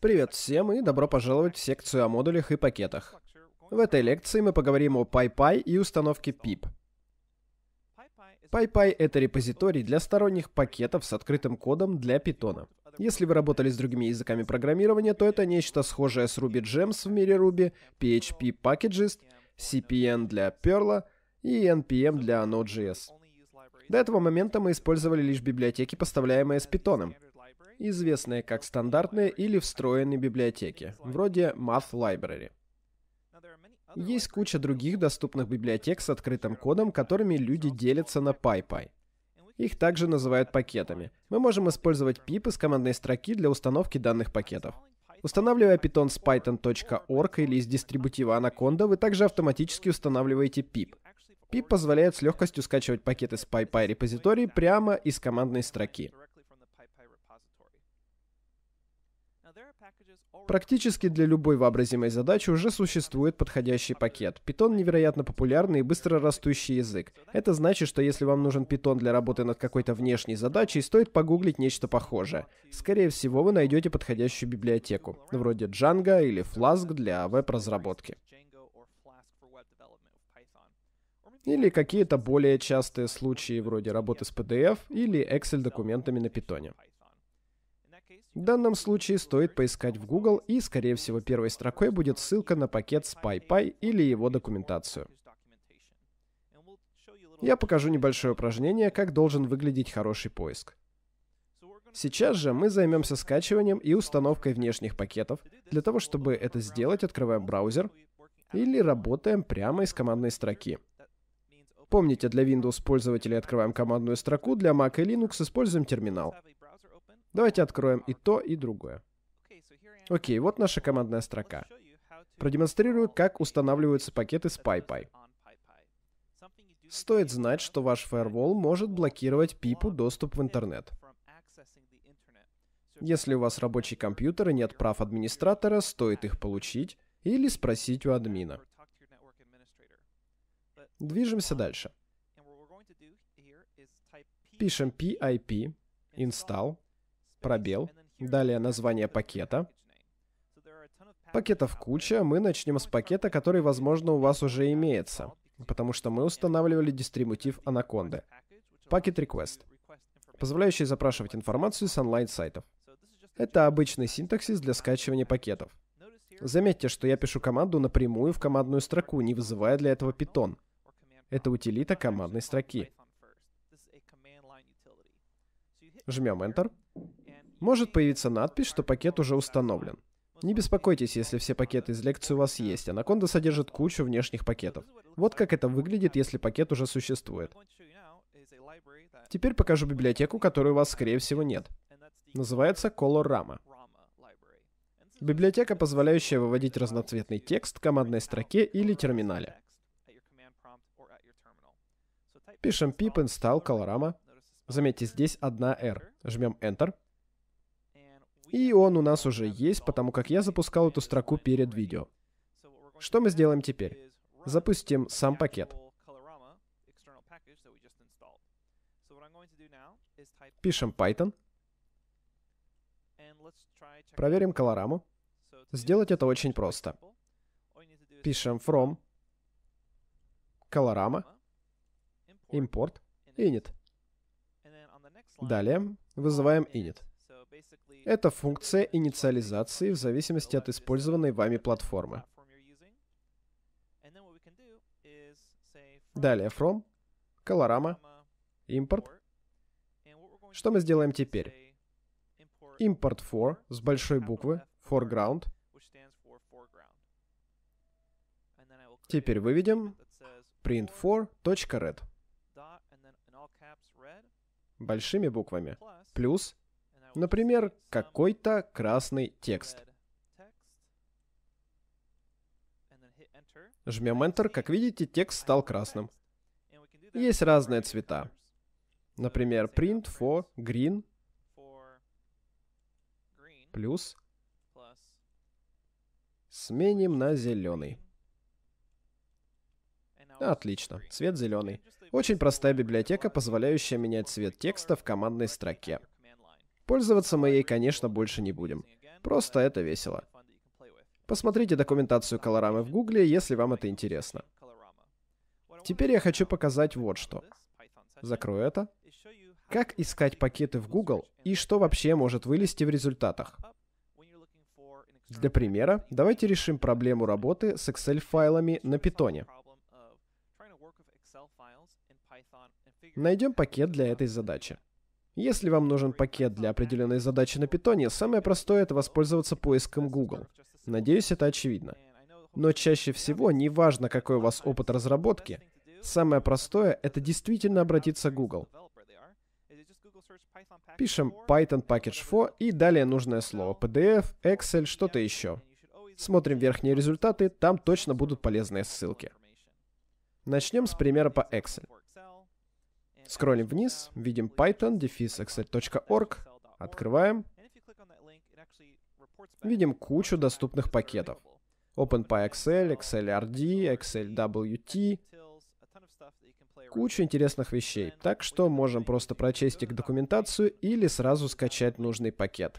Привет всем и добро пожаловать в секцию о модулях и пакетах. В этой лекции мы поговорим о PyPy и установке pip. PyPy — это репозиторий для сторонних пакетов с открытым кодом для Python. Если вы работали с другими языками программирования, то это нечто схожее с Ruby Gems в мире Ruby, PHP Packages, CPN для Perl и NPM для Node.js. До этого момента мы использовали лишь библиотеки, поставляемые с Python известные как стандартные или встроенные библиотеки, вроде Math Library. Есть куча других доступных библиотек с открытым кодом, которыми люди делятся на PyPy. Их также называют пакетами. Мы можем использовать pip из командной строки для установки данных пакетов. Устанавливая Python с python.org или из дистрибутива Anaconda, вы также автоматически устанавливаете pip. Pip позволяет с легкостью скачивать пакеты с PyPy репозитории прямо из командной строки. Практически для любой вообразимой задачи уже существует подходящий пакет. Python невероятно популярный и быстро растущий язык. Это значит, что если вам нужен Python для работы над какой-то внешней задачей, стоит погуглить нечто похожее. Скорее всего, вы найдете подходящую библиотеку, вроде Django или Flask для веб-разработки или какие-то более частые случаи вроде работы с PDF или Excel-документами на питоне. В данном случае стоит поискать в Google, и, скорее всего, первой строкой будет ссылка на пакет SpyPy или его документацию. Я покажу небольшое упражнение, как должен выглядеть хороший поиск. Сейчас же мы займемся скачиванием и установкой внешних пакетов. Для того, чтобы это сделать, открываем браузер или работаем прямо из командной строки. Помните, для Windows пользователей открываем командную строку, для Mac и Linux используем терминал. Давайте откроем и то, и другое. Окей, вот наша командная строка. Продемонстрирую, как устанавливаются пакеты с PyPy. Стоит знать, что ваш firewall может блокировать пипу доступ в интернет. Если у вас рабочий компьютер и нет прав администратора, стоит их получить или спросить у админа. Движемся дальше. Пишем pip install пробел, далее название пакета. Пакетов куча, мы начнем с пакета, который, возможно, у вас уже имеется, потому что мы устанавливали дистрибутив Anaconda. Packet Request, позволяющий запрашивать информацию с онлайн-сайтов. Это обычный синтаксис для скачивания пакетов. Заметьте, что я пишу команду напрямую в командную строку, не вызывая для этого Python. Это утилита командной строки. Жмем Enter. Может появиться надпись, что пакет уже установлен. Не беспокойтесь, если все пакеты из лекции у вас есть. Анаконда содержит кучу внешних пакетов. Вот как это выглядит, если пакет уже существует. Теперь покажу библиотеку, которой у вас, скорее всего, нет. Называется Colorama. Библиотека, позволяющая выводить разноцветный текст в командной строке или терминале. Пишем pip install colorama. Заметьте, здесь одна R. Жмем Enter. И он у нас уже есть, потому как я запускал эту строку перед видео. Что мы сделаем теперь? Запустим сам пакет. Пишем Python. Проверим колораму. Сделать это очень просто. Пишем from Colorama import init. Далее вызываем init. Это функция инициализации в зависимости от использованной вами платформы. Далее from, colorama, import. Что мы сделаем теперь? Import for с большой буквы, foreground. Теперь выведем print for.red большими буквами плюс Например, какой-то красный текст. Жмем Enter, как видите, текст стал красным. Есть разные цвета. Например, print for green плюс сменим на зеленый. Отлично, цвет зеленый. Очень простая библиотека, позволяющая менять цвет текста в командной строке. Пользоваться моей, конечно, больше не будем. Просто это весело. Посмотрите документацию Колорамы в гугле, если вам это интересно. Теперь я хочу показать вот что. Закрою это. Как искать пакеты в Google и что вообще может вылезти в результатах. Для примера, давайте решим проблему работы с Excel-файлами на Python. Найдем пакет для этой задачи. Если вам нужен пакет для определенной задачи на питоне, самое простое — это воспользоваться поиском Google. Надеюсь, это очевидно. Но чаще всего, неважно, какой у вас опыт разработки, самое простое — это действительно обратиться к Google. Пишем Python package for и далее нужное слово PDF, Excel, что-то еще. Смотрим верхние результаты, там точно будут полезные ссылки. Начнем с примера по Excel. Скроллим вниз, видим python excel.org, открываем. Видим кучу доступных пакетов. openpyxl, xlrd, xlwt, кучу интересных вещей, так что можем просто прочесть их документацию или сразу скачать нужный пакет.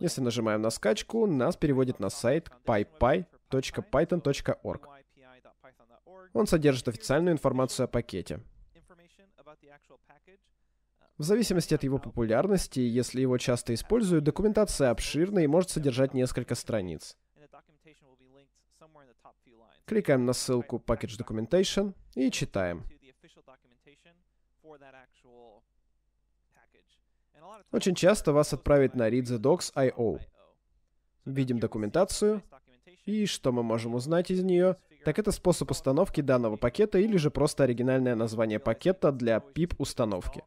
Если нажимаем на скачку, нас переводит на сайт pypy.python.org. Он содержит официальную информацию о пакете. В зависимости от его популярности, если его часто используют, документация обширна и может содержать несколько страниц. Кликаем на ссылку Package Documentation и читаем. Очень часто вас отправят на Read the Docs Видим документацию, и что мы можем узнать из нее? так это способ установки данного пакета или же просто оригинальное название пакета для pip-установки.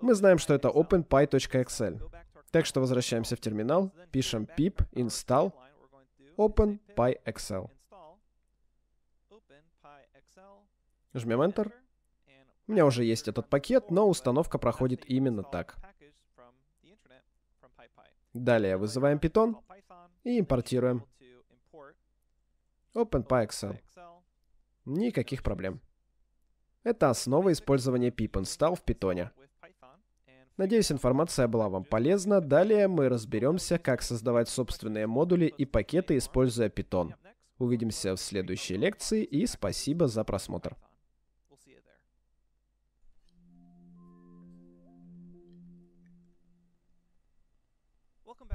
Мы знаем, что это openpy.xl. Так что возвращаемся в терминал, пишем pip install openpyxl. Жмем Enter. У меня уже есть этот пакет, но установка проходит именно так. Далее вызываем Python и импортируем OpenPyXL, Никаких проблем. Это основа использования pip-install в Python. Надеюсь, информация была вам полезна. Далее мы разберемся, как создавать собственные модули и пакеты, используя Python. Увидимся в следующей лекции и спасибо за просмотр.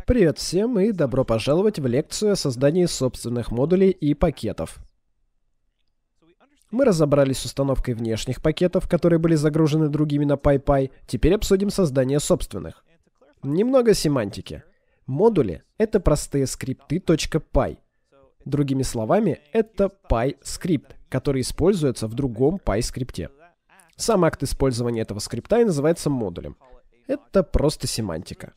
Привет всем и добро пожаловать в лекцию о создании собственных модулей и пакетов. Мы разобрались с установкой внешних пакетов, которые были загружены другими на PyPy, теперь обсудим создание собственных. Немного семантики. Модули — это простые скрипты .py. Другими словами, это PyScript, который используется в другом PyScript. Сам акт использования этого скрипта и называется модулем. Это просто семантика.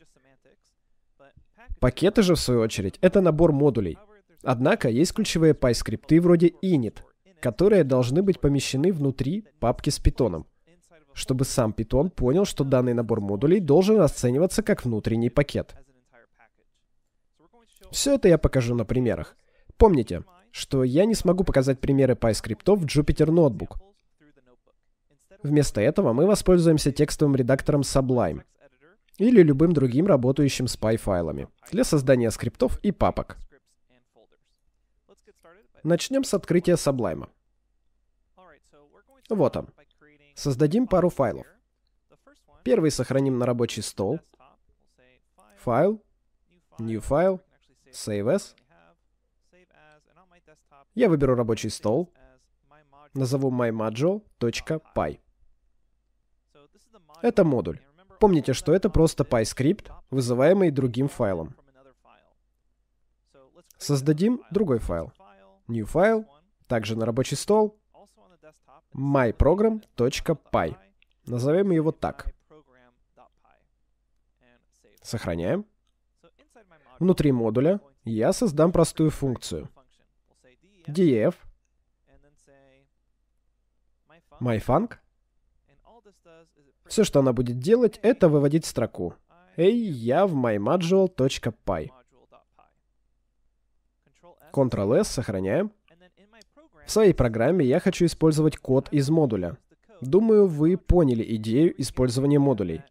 Пакеты же, в свою очередь, это набор модулей. Однако есть ключевые PyScript вроде init, которые должны быть помещены внутри папки с питоном, чтобы сам питон понял, что данный набор модулей должен расцениваться как внутренний пакет. Все это я покажу на примерах. Помните, что я не смогу показать примеры PyScript в Jupyter Notebook. Вместо этого мы воспользуемся текстовым редактором Sublime, или любым другим работающим spy файлами для создания скриптов и папок. Начнем с открытия Sublime. Вот он. Создадим пару файлов. Первый сохраним на рабочий стол. Файл. New File, Save as. Я выберу рабочий стол. Назову mymodule.py. Это модуль. Помните, что это просто PyScript, вызываемый другим файлом. Создадим другой файл. New файл, также на рабочий стол, myprogram.py. Назовем его так. Сохраняем. Внутри модуля я создам простую функцию. def myfunc все, что она будет делать, это выводить строку. Эй, я в myModule.py. Ctrl-S сохраняем. В своей программе я хочу использовать код из модуля. Думаю, вы поняли идею использования модулей.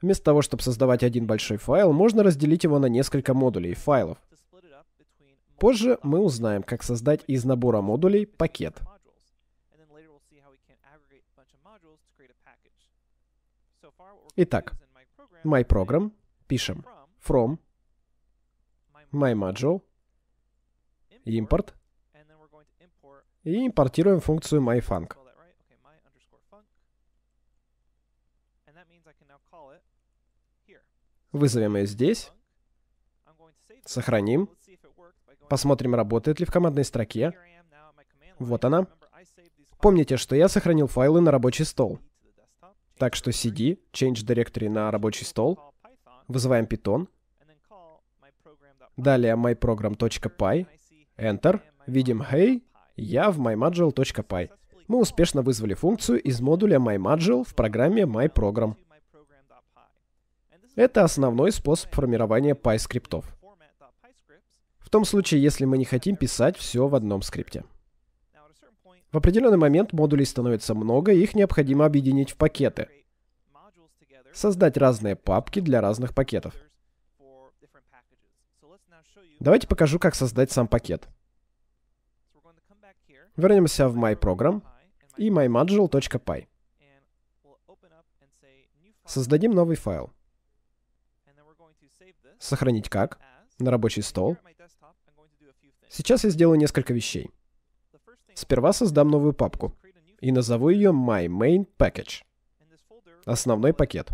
Вместо того, чтобы создавать один большой файл, можно разделить его на несколько модулей, файлов. Позже мы узнаем, как создать из набора модулей пакет. Итак, my program пишем from my module import и импортируем функцию my_func Вызовем ее здесь. Сохраним. Посмотрим, работает ли в командной строке. Вот она. Помните, что я сохранил файлы на рабочий стол. Так что cd, change directory на рабочий стол, вызываем Python, далее myprogram.py, enter, видим hey, я в my_module.py. Мы успешно вызвали функцию из модуля my_module в программе myprogram. Это основной способ формирования PyScriptов. В том случае, если мы не хотим писать все в одном скрипте. В определенный момент модулей становится много, и их необходимо объединить в пакеты. Создать разные папки для разных пакетов. Давайте покажу, как создать сам пакет. Вернемся в my_program и mymodule.py. Создадим новый файл. Сохранить как? На рабочий стол. Сейчас я сделаю несколько вещей. Сперва создам новую папку и назову ее My Main Package. Основной пакет.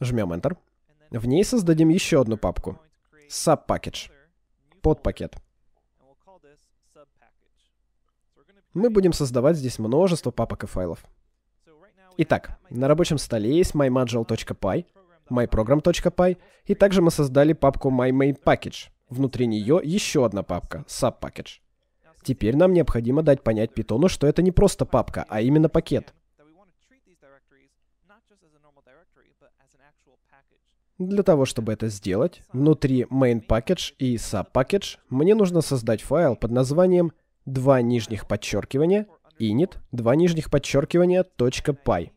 Жмем Enter. В ней создадим еще одну папку. Sub Package. Под пакет. Мы будем создавать здесь множество папок и файлов. Итак, на рабочем столе есть mymagil.py, myprogram.py, и также мы создали папку myMainPackage. Внутри нее еще одна папка, subpackage. Теперь нам необходимо дать понять питону, что это не просто папка, а именно пакет. Для того, чтобы это сделать, внутри main и sub мне нужно создать файл под названием два нижних подчеркивания init два нижних подчеркивания .py.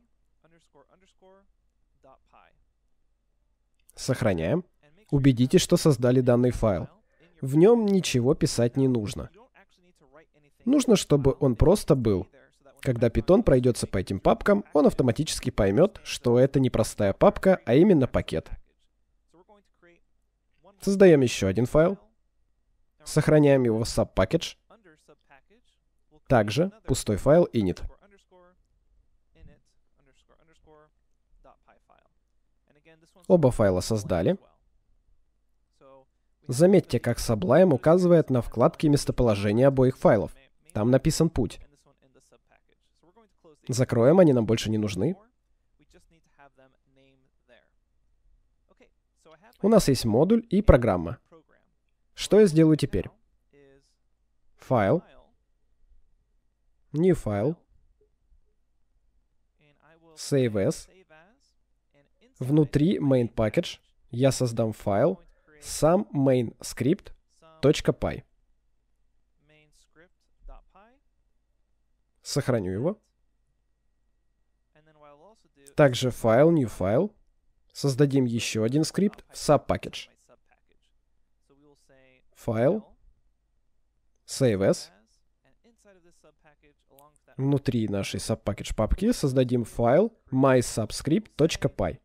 Сохраняем. Убедитесь, что создали данный файл. В нем ничего писать не нужно. Нужно, чтобы он просто был. Когда Python пройдется по этим папкам, он автоматически поймет, что это не простая папка, а именно пакет. Создаем еще один файл. Сохраняем его в subpackage. Также пустой файл init. Оба файла создали. Заметьте, как Sublime указывает на вкладки местоположения обоих файлов. Там написан путь. Закроем, они нам больше не нужны. У нас есть модуль и программа. Что я сделаю теперь? Файл. New File, Save as. Внутри main package я создам файл сам main script .py, Сохраню его. Также файл, new файл. Создадим еще один скрипт, в sub package. Файл, save as. Внутри нашей sub package папки создадим файл mysubscript.py.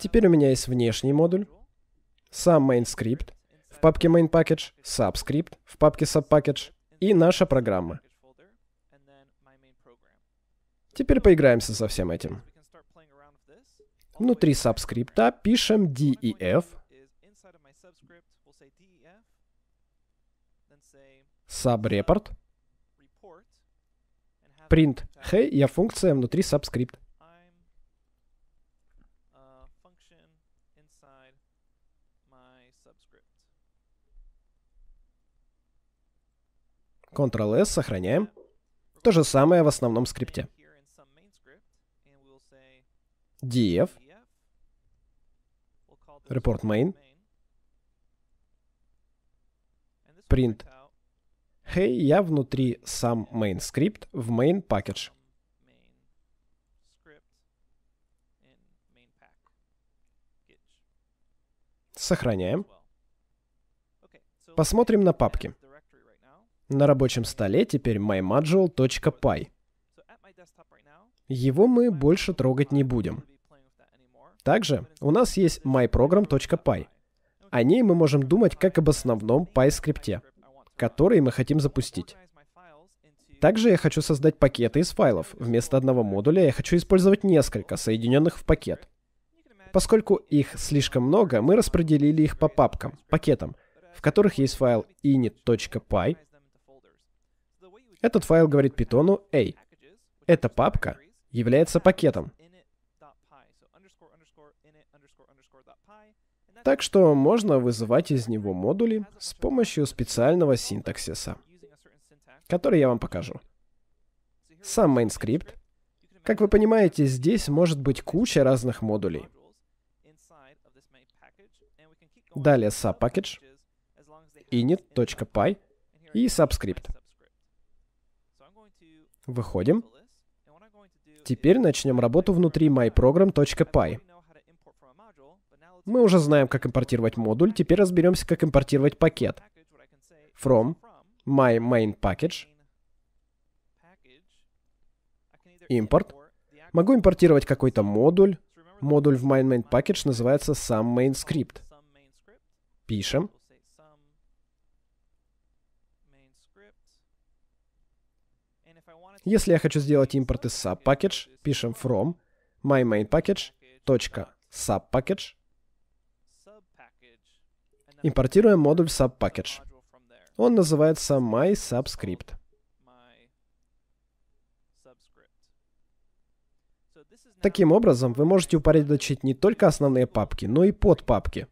Теперь у меня есть внешний модуль, сам main скрипт, в папке main package, subscript, в папке subpackage и наша программа. Теперь поиграемся со всем этим. Внутри сабскрипта пишем def. Сабрепорт. Print. Hey, я функция внутри сабскрипт. Ctrl-S, сохраняем. То же самое в основном скрипте. df report main print hey, я внутри сам main script в main package. Сохраняем. Посмотрим на папки. На рабочем столе теперь myModule.py. Его мы больше трогать не будем. Также у нас есть myprogram.py. О ней мы можем думать как об основном PyScript, который мы хотим запустить. Также я хочу создать пакеты из файлов. Вместо одного модуля я хочу использовать несколько, соединенных в пакет. Поскольку их слишком много, мы распределили их по папкам, пакетам, в которых есть файл init.py, этот файл говорит питону, эй, эта папка является пакетом. Так что можно вызывать из него модули с помощью специального синтаксиса, который я вам покажу. Сам main скрипт. Как вы понимаете, здесь может быть куча разных модулей. Далее subpackage, init.py и subscript. Выходим. Теперь начнем работу внутри myprogram.py. Мы уже знаем, как импортировать модуль, теперь разберемся, как импортировать пакет. From my main package import. Могу импортировать какой-то модуль. Модуль в my main package называется сам main script. Пишем. Если я хочу сделать импорт из sub package, пишем from my main package .subpackage. Импортируем модуль subpackage. Он называется my subscript. Таким образом, вы можете упорядочить не только основные папки, но и подпапки.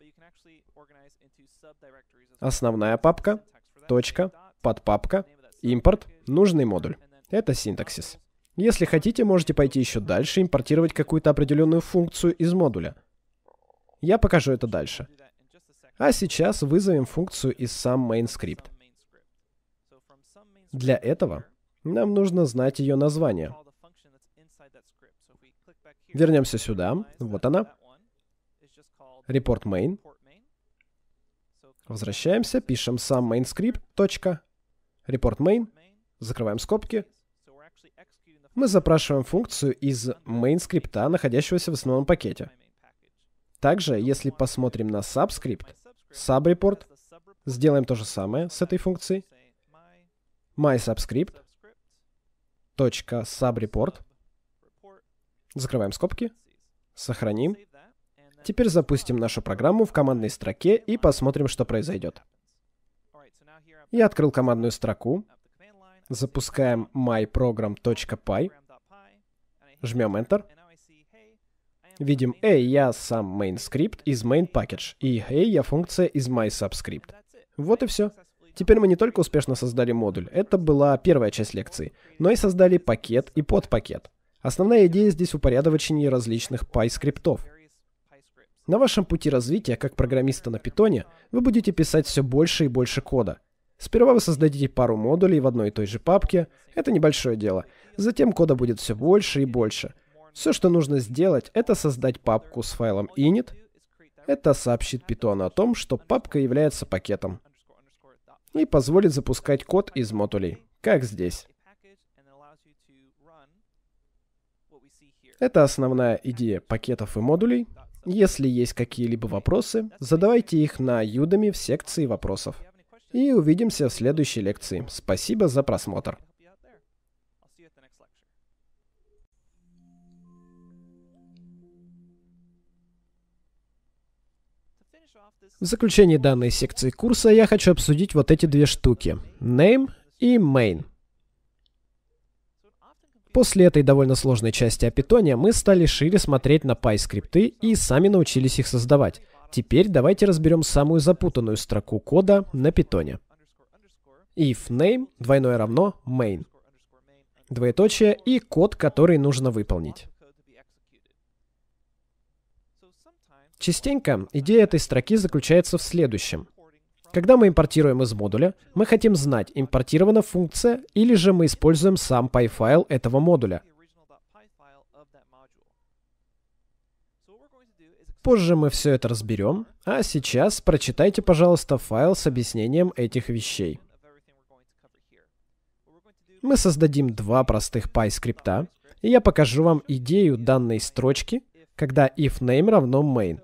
Основная папка, точка, подпапка, импорт, нужный модуль. Это синтаксис. Если хотите, можете пойти еще дальше, и импортировать какую-то определенную функцию из модуля. Я покажу это дальше. А сейчас вызовем функцию из сам main script. Для этого нам нужно знать ее название. Вернемся сюда. Вот она. Report main. Возвращаемся, пишем сам main script. Точка. Report main. Закрываем скобки мы запрашиваем функцию из main скрипта, находящегося в основном пакете. Также, если посмотрим на subscript, subreport, сделаем то же самое с этой функцией. my subscript .subreport. Закрываем скобки. Сохраним. Теперь запустим нашу программу в командной строке и посмотрим, что произойдет. Я открыл командную строку, запускаем myprogram.py, жмем Enter, видим, эй, я сам main script из main package, и эй, я функция из my subscript. Вот и все. Теперь мы не только успешно создали модуль, это была первая часть лекции, но и создали пакет и подпакет. Основная идея здесь упорядочение различных PI-скриптов. На вашем пути развития как программиста на питоне вы будете писать все больше и больше кода – Сперва вы создадите пару модулей в одной и той же папке, это небольшое дело. Затем кода будет все больше и больше. Все, что нужно сделать, это создать папку с файлом init. Это сообщит Python о том, что папка является пакетом. И позволит запускать код из модулей, как здесь. Это основная идея пакетов и модулей. Если есть какие-либо вопросы, задавайте их на Юдами в секции вопросов. И увидимся в следующей лекции. Спасибо за просмотр. В заключении данной секции курса я хочу обсудить вот эти две штуки. Name и main. После этой довольно сложной части о питоне мы стали шире смотреть на пай и сами научились их создавать. Теперь давайте разберем самую запутанную строку кода на питоне. if name двойное равно main. Двоеточие и код, который нужно выполнить. Частенько идея этой строки заключается в следующем. Когда мы импортируем из модуля, мы хотим знать, импортирована функция или же мы используем сам PyFile этого модуля. Позже мы все это разберем, а сейчас прочитайте, пожалуйста, файл с объяснением этих вещей. Мы создадим два простых скрипта, и я покажу вам идею данной строчки, когда if name равно main,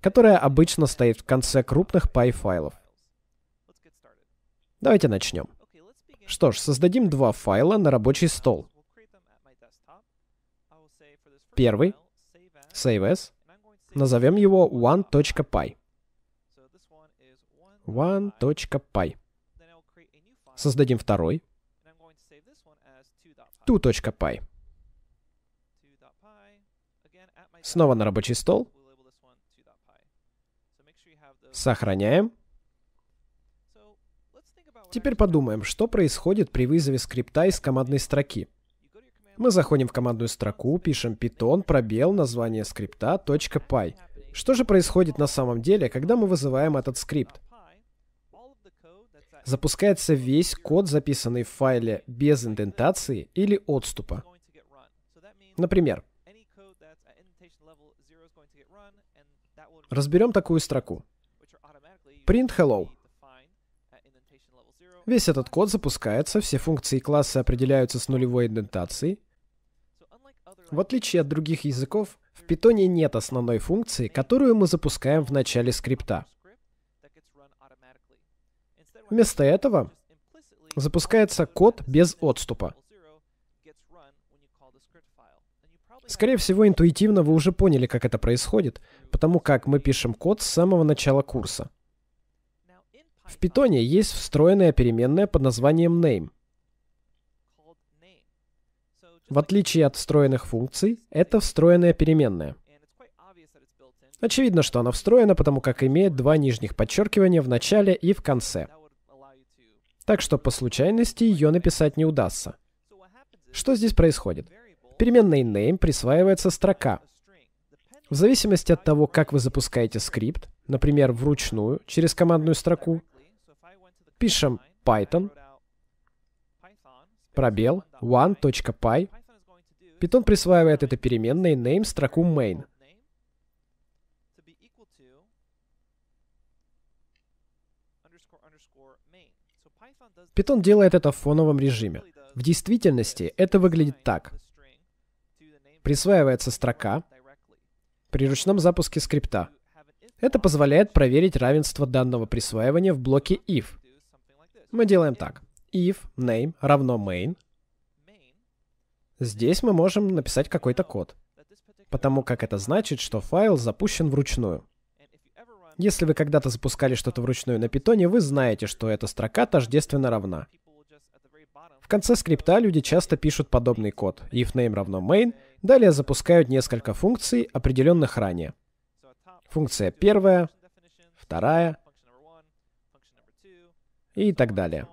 которая обычно стоит в конце крупных py файлов. Давайте начнем. Что ж, создадим два файла на рабочий стол. Первый — save as, Назовем его one.py. one.py. Создадим второй. two.py. Снова на рабочий стол. Сохраняем. Теперь подумаем, что происходит при вызове скрипта из командной строки. Мы заходим в командную строку, пишем python, пробел, название скрипта, .py. Что же происходит на самом деле, когда мы вызываем этот скрипт? Запускается весь код, записанный в файле без индентации или отступа. Например, разберем такую строку. Print hello. Весь этот код запускается, все функции и классы определяются с нулевой индентацией. В отличие от других языков, в питоне нет основной функции, которую мы запускаем в начале скрипта. Вместо этого запускается код без отступа. Скорее всего, интуитивно вы уже поняли, как это происходит, потому как мы пишем код с самого начала курса. В питоне есть встроенная переменная под названием name. В отличие от встроенных функций, это встроенная переменная. Очевидно, что она встроена, потому как имеет два нижних подчеркивания в начале и в конце. Так что по случайности ее написать не удастся. Что здесь происходит? Переменной name присваивается строка. В зависимости от того, как вы запускаете скрипт, например, вручную, через командную строку, Пишем Python, пробел, one.py. Python присваивает этой переменной name строку main. Python делает это в фоновом режиме. В действительности это выглядит так. Присваивается строка при ручном запуске скрипта. Это позволяет проверить равенство данного присваивания в блоке if. Мы делаем так. if name равно main. Здесь мы можем написать какой-то код, потому как это значит, что файл запущен вручную. Если вы когда-то запускали что-то вручную на питоне, вы знаете, что эта строка тождественно равна. В конце скрипта люди часто пишут подобный код if name равно main, далее запускают несколько функций, определенных ранее. Функция первая, вторая, и так далее.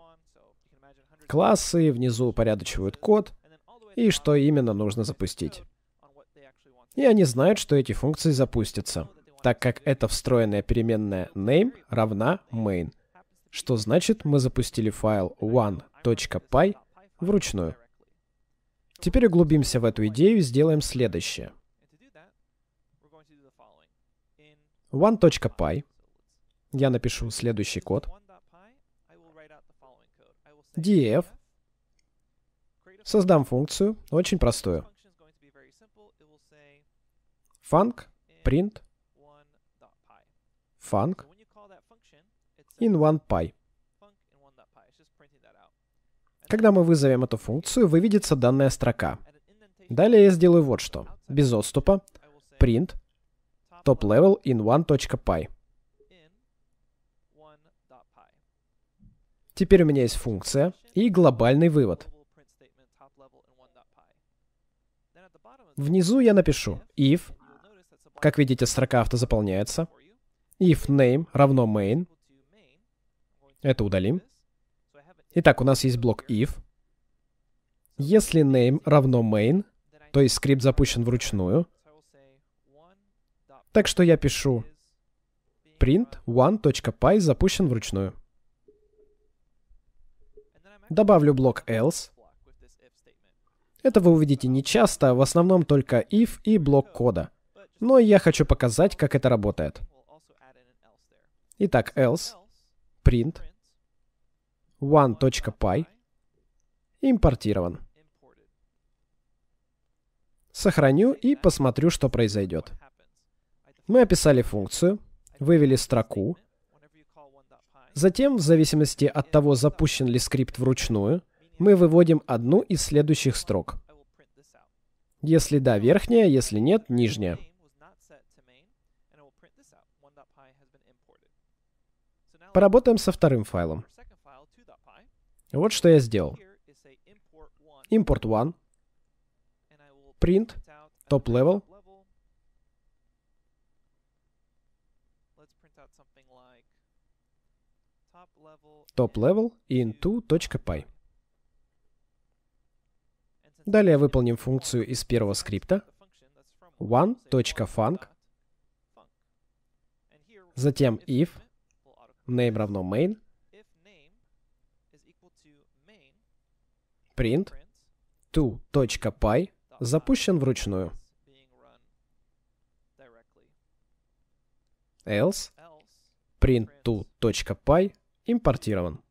Классы внизу упорядочивают код и что именно нужно запустить. И они знают, что эти функции запустятся, так как эта встроенная переменная name равна main, что значит мы запустили файл one.py вручную. Теперь углубимся в эту идею и сделаем следующее. one.py. Я напишу следующий код df, создам функцию, очень простую. func print func in one pi. Когда мы вызовем эту функцию, выведется данная строка. Далее я сделаю вот что. Без отступа print top level in one.py. Теперь у меня есть функция и глобальный вывод. Внизу я напишу if, как видите, строка автозаполняется, if name равно main, это удалим. Итак, у нас есть блок if. Если name равно main, то есть скрипт запущен вручную, так что я пишу print one.py запущен вручную добавлю блок else. Это вы увидите не часто, а в основном только if и блок кода. Но я хочу показать, как это работает. Итак, else, print, one.py, импортирован. Сохраню и посмотрю, что произойдет. Мы описали функцию, вывели строку, Затем, в зависимости от того, запущен ли скрипт вручную, мы выводим одну из следующих строк. Если да, верхняя, если нет, нижняя. Поработаем со вторым файлом. Вот что я сделал. Import one, print, top level, top-level и into.py. Далее выполним функцию из первого скрипта one.func, затем if name равно main, print to.py запущен вручную. else print to.py импортирован.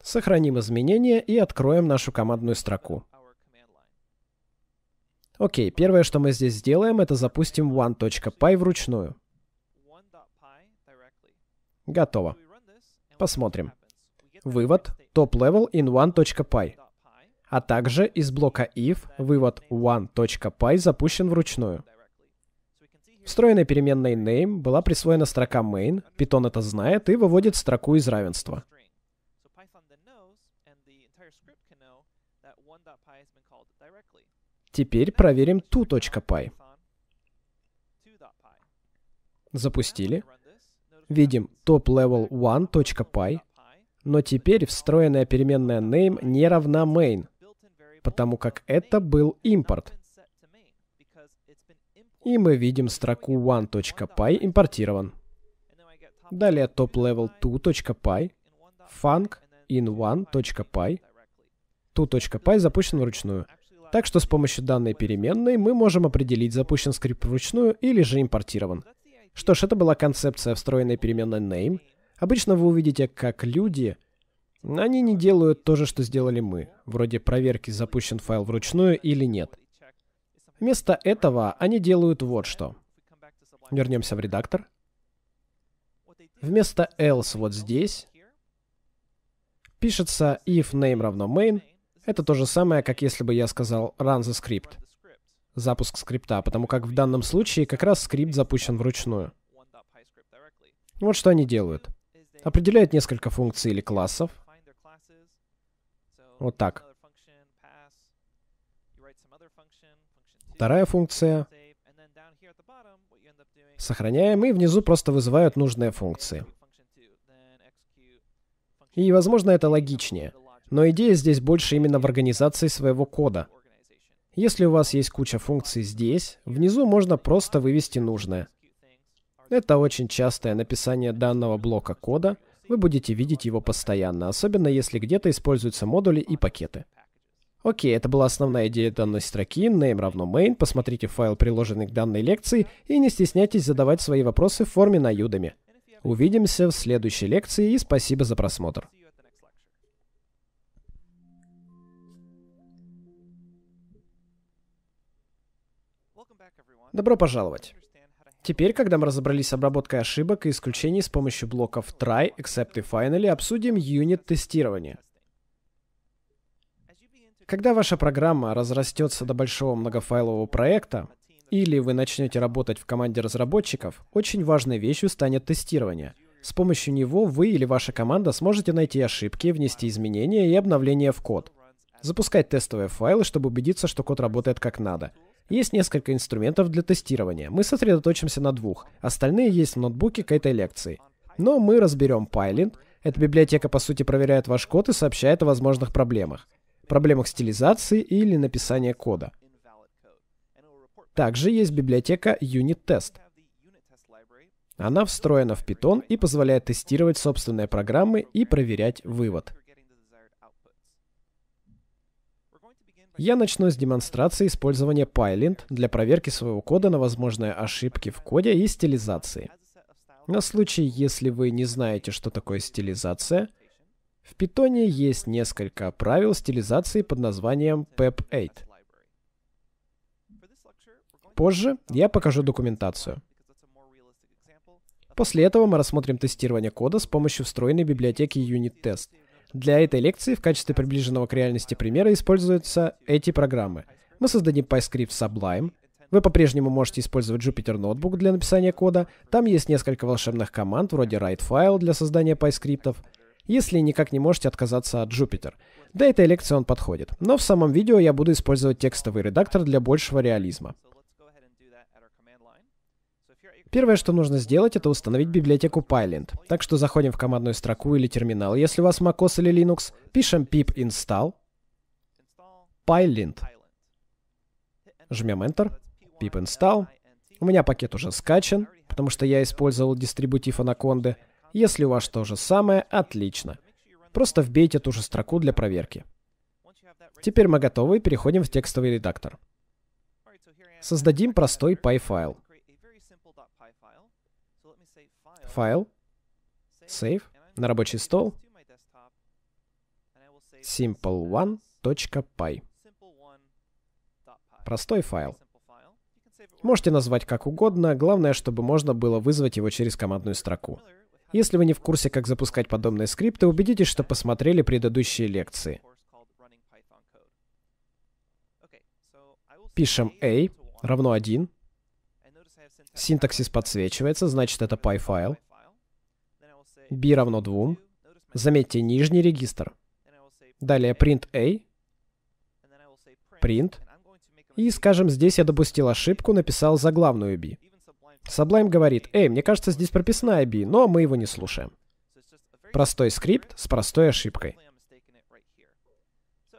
Сохраним изменения и откроем нашу командную строку. Окей, первое, что мы здесь сделаем, это запустим one.py вручную. Готово. Посмотрим. Вывод top-level in one.py. А также из блока if вывод one.py запущен вручную. Встроенная переменной name была присвоена строка main, Python это знает и выводит строку из равенства. Теперь проверим tu.py. Запустили. Видим top-level1.py, но теперь встроенная переменная name не равна main, потому как это был импорт — и мы видим строку one.py импортирован. Далее top-level 2.py, func in 1.py. 2.py запущен вручную. Так что с помощью данной переменной мы можем определить, запущен скрипт вручную или же импортирован. Что ж, это была концепция встроенной переменной name. Обычно вы увидите, как люди, они не делают то же, что сделали мы, вроде проверки, запущен файл вручную или нет. Вместо этого они делают вот что. Вернемся в редактор. Вместо else вот здесь пишется if name равно main. Это то же самое, как если бы я сказал run the script. Запуск скрипта, потому как в данном случае как раз скрипт запущен вручную. Вот что они делают. Определяют несколько функций или классов. Вот так. Вторая функция. Сохраняем, и внизу просто вызывают нужные функции. И, возможно, это логичнее. Но идея здесь больше именно в организации своего кода. Если у вас есть куча функций здесь, внизу можно просто вывести нужное. Это очень частое написание данного блока кода. Вы будете видеть его постоянно, особенно если где-то используются модули и пакеты. Окей, это была основная идея данной строки, name равно main, посмотрите файл, приложенный к данной лекции, и не стесняйтесь задавать свои вопросы в форме на юдами. Увидимся в следующей лекции и спасибо за просмотр. Добро пожаловать! Теперь, когда мы разобрались с обработкой ошибок и исключений с помощью блоков try, except и finally, обсудим юнит тестирование. Когда ваша программа разрастется до большого многофайлового проекта, или вы начнете работать в команде разработчиков, очень важной вещью станет тестирование. С помощью него вы или ваша команда сможете найти ошибки, внести изменения и обновления в код. Запускать тестовые файлы, чтобы убедиться, что код работает как надо. Есть несколько инструментов для тестирования. Мы сосредоточимся на двух. Остальные есть в ноутбуке к этой лекции. Но мы разберем Pylint. Эта библиотека, по сути, проверяет ваш код и сообщает о возможных проблемах проблемах стилизации или написания кода. Также есть библиотека UnitTest. Она встроена в Python и позволяет тестировать собственные программы и проверять вывод. Я начну с демонстрации использования PyLint для проверки своего кода на возможные ошибки в коде и стилизации. На случай, если вы не знаете, что такое стилизация — в питоне есть несколько правил стилизации под названием PEP8. Позже я покажу документацию. После этого мы рассмотрим тестирование кода с помощью встроенной библиотеки UnitTest. Для этой лекции в качестве приближенного к реальности примера используются эти программы. Мы создадим PyScript Sublime. Вы по-прежнему можете использовать Jupyter Notebook для написания кода. Там есть несколько волшебных команд, вроде write_file для создания PyScript если никак не можете отказаться от Jupyter. Для этой лекции он подходит, но в самом видео я буду использовать текстовый редактор для большего реализма. Первое, что нужно сделать, это установить библиотеку Pylint. Так что заходим в командную строку или терминал, если у вас macOS или Linux, пишем pip install pylint. Жмем Enter, pip install. У меня пакет уже скачан, потому что я использовал дистрибутив Anaconda. Если у вас то же самое, отлично. Просто вбейте ту же строку для проверки. Теперь мы готовы и переходим в текстовый редактор. Создадим простой PI-файл. Файл. Save. На рабочий стол. simple1.py. Простой файл. Можете назвать как угодно, главное, чтобы можно было вызвать его через командную строку. Если вы не в курсе, как запускать подобные скрипты, убедитесь, что посмотрели предыдущие лекции. Пишем a равно 1. Синтаксис подсвечивается, значит это PyFile. b равно 2. Заметьте нижний регистр. Далее print a. Print. И скажем, здесь я допустил ошибку, написал заглавную b. Sublime говорит, «Эй, мне кажется, здесь прописана B, но мы его не слушаем». Простой скрипт с простой ошибкой.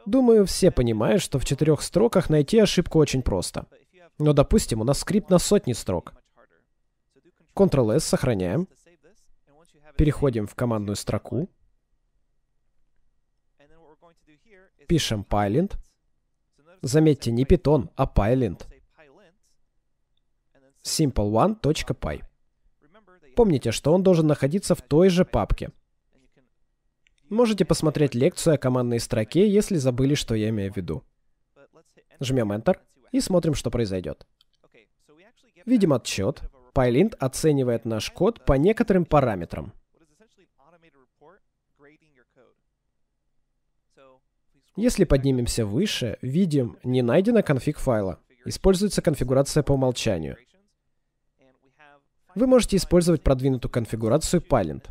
Думаю, все понимают, что в четырех строках найти ошибку очень просто. Но, допустим, у нас скрипт на сотни строк. Ctrl-S сохраняем. Переходим в командную строку. Пишем pylint. Заметьте, не Python, а pylint simple simpleone.py. Помните, что он должен находиться в той же папке. Можете посмотреть лекцию о командной строке, если забыли, что я имею в виду. Жмем Enter и смотрим, что произойдет. Видим отчет. PyLint оценивает наш код по некоторым параметрам. Если поднимемся выше, видим, не найдено конфиг файла. Используется конфигурация по умолчанию вы можете использовать продвинутую конфигурацию Pylint.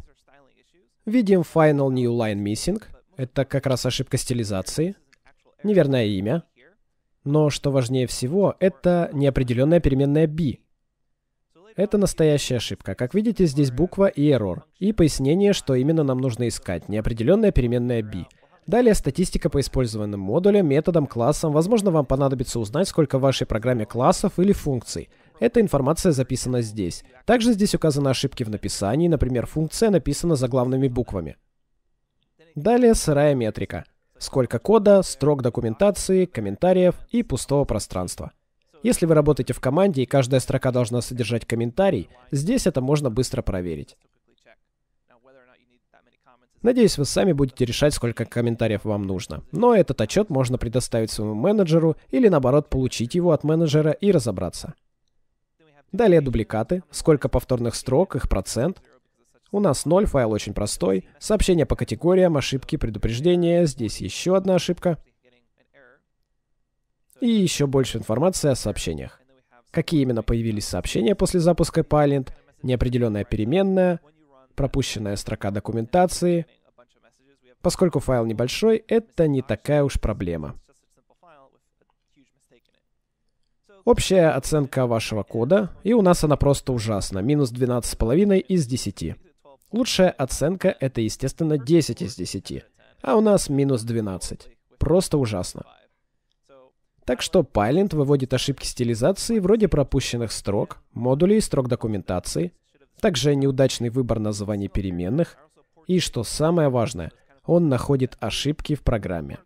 Видим Final New Line Missing. Это как раз ошибка стилизации. Неверное имя. Но что важнее всего, это неопределенная переменная b. Это настоящая ошибка. Как видите, здесь буква и error. И пояснение, что именно нам нужно искать. Неопределенная переменная b. Далее статистика по использованным модулям, методам, классам. Возможно, вам понадобится узнать, сколько в вашей программе классов или функций. Эта информация записана здесь. Также здесь указаны ошибки в написании, например, функция написана заглавными буквами. Далее сырая метрика. Сколько кода, строк документации, комментариев и пустого пространства. Если вы работаете в команде и каждая строка должна содержать комментарий, здесь это можно быстро проверить. Надеюсь, вы сами будете решать, сколько комментариев вам нужно. Но этот отчет можно предоставить своему менеджеру или наоборот получить его от менеджера и разобраться. Далее дубликаты, сколько повторных строк, их процент. У нас ноль, файл очень простой. Сообщение по категориям, ошибки, предупреждения. Здесь еще одна ошибка. И еще больше информации о сообщениях. Какие именно появились сообщения после запуска Pilot, неопределенная переменная, пропущенная строка документации. Поскольку файл небольшой, это не такая уж проблема. Общая оценка вашего кода, и у нас она просто ужасна, минус 12,5 из 10. Лучшая оценка — это, естественно, 10 из 10, а у нас минус 12. Просто ужасно. Так что Pylint выводит ошибки стилизации вроде пропущенных строк, модулей и строк документации, также неудачный выбор названий переменных, и, что самое важное, он находит ошибки в программе.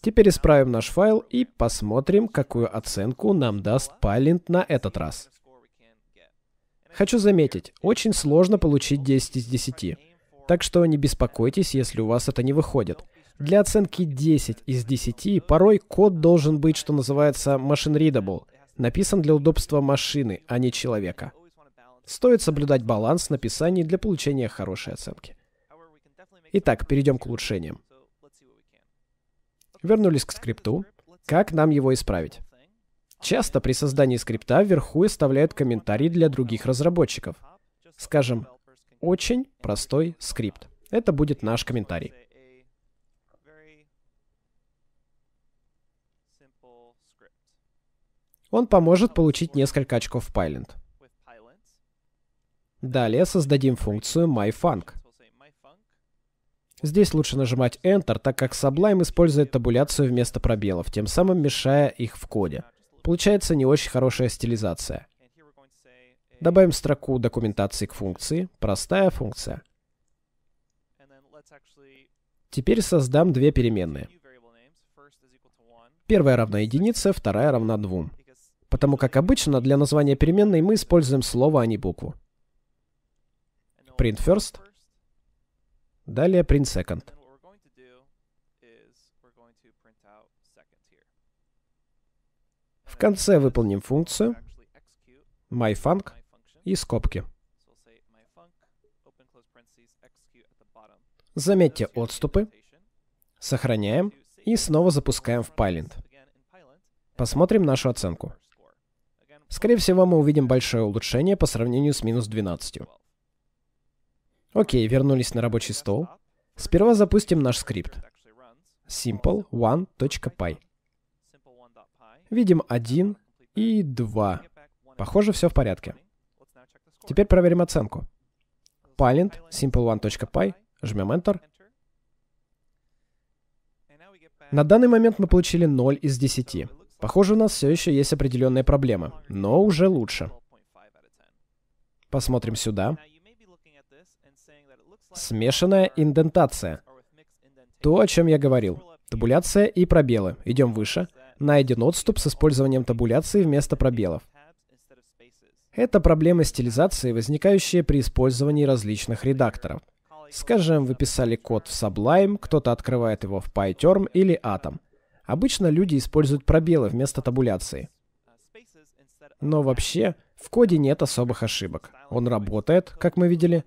Теперь исправим наш файл и посмотрим, какую оценку нам даст Palint на этот раз. Хочу заметить, очень сложно получить 10 из 10. Так что не беспокойтесь, если у вас это не выходит. Для оценки 10 из 10 порой код должен быть, что называется, machine readable, написан для удобства машины, а не человека. Стоит соблюдать баланс написаний для получения хорошей оценки. Итак, перейдем к улучшениям вернулись к скрипту. Как нам его исправить? Часто при создании скрипта вверху оставляют комментарий для других разработчиков. Скажем, очень простой скрипт. Это будет наш комментарий. Он поможет получить несколько очков в Pylint. Далее создадим функцию myFunk. Здесь лучше нажимать Enter, так как Sublime использует табуляцию вместо пробелов, тем самым мешая их в коде. Получается не очень хорошая стилизация. Добавим строку документации к функции. Простая функция. Теперь создам две переменные. Первая равна единице, вторая равна двум. Потому как обычно, для названия переменной мы используем слово, а не букву. Print first. Далее print second. В конце выполним функцию myfunc и скобки. Заметьте отступы, сохраняем и снова запускаем в Pylint. Посмотрим нашу оценку. Скорее всего, мы увидим большое улучшение по сравнению с минус 12. Окей, вернулись на рабочий стол. Сперва запустим наш скрипт. simple1.py. Видим 1 и 2. Похоже, все в порядке. Теперь проверим оценку. Palint simple1.py. Жмем Enter. На данный момент мы получили 0 из 10. Похоже, у нас все еще есть определенные проблемы, но уже лучше. Посмотрим сюда. Смешанная индентация. То, о чем я говорил. Табуляция и пробелы. Идем выше. Найден отступ с использованием табуляции вместо пробелов. Это проблемы стилизации, возникающие при использовании различных редакторов. Скажем, вы писали код в Sublime, кто-то открывает его в PyTerm или Atom. Обычно люди используют пробелы вместо табуляции. Но вообще, в коде нет особых ошибок. Он работает, как мы видели,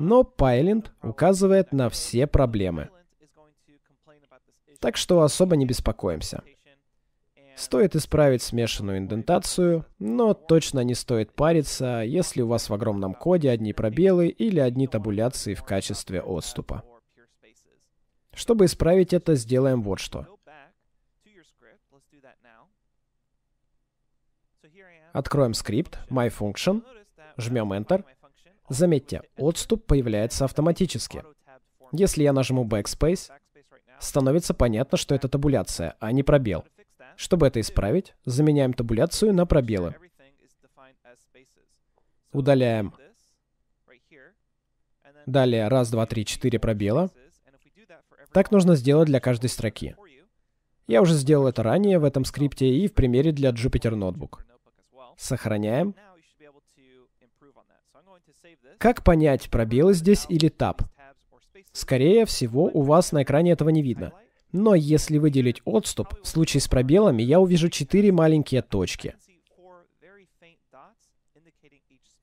но Пайленд указывает на все проблемы. Так что особо не беспокоимся. Стоит исправить смешанную индентацию, но точно не стоит париться, если у вас в огромном коде одни пробелы или одни табуляции в качестве отступа. Чтобы исправить это, сделаем вот что. Откроем скрипт, MyFunction, жмем Enter, Заметьте, отступ появляется автоматически. Если я нажму Backspace, становится понятно, что это табуляция, а не пробел. Чтобы это исправить, заменяем табуляцию на пробелы. Удаляем. Далее раз, два, три, четыре пробела. Так нужно сделать для каждой строки. Я уже сделал это ранее в этом скрипте и в примере для Jupyter Notebook. Сохраняем. Как понять, пробелы здесь или таб? Скорее всего, у вас на экране этого не видно. Но если выделить отступ, в случае с пробелами я увижу четыре маленькие точки.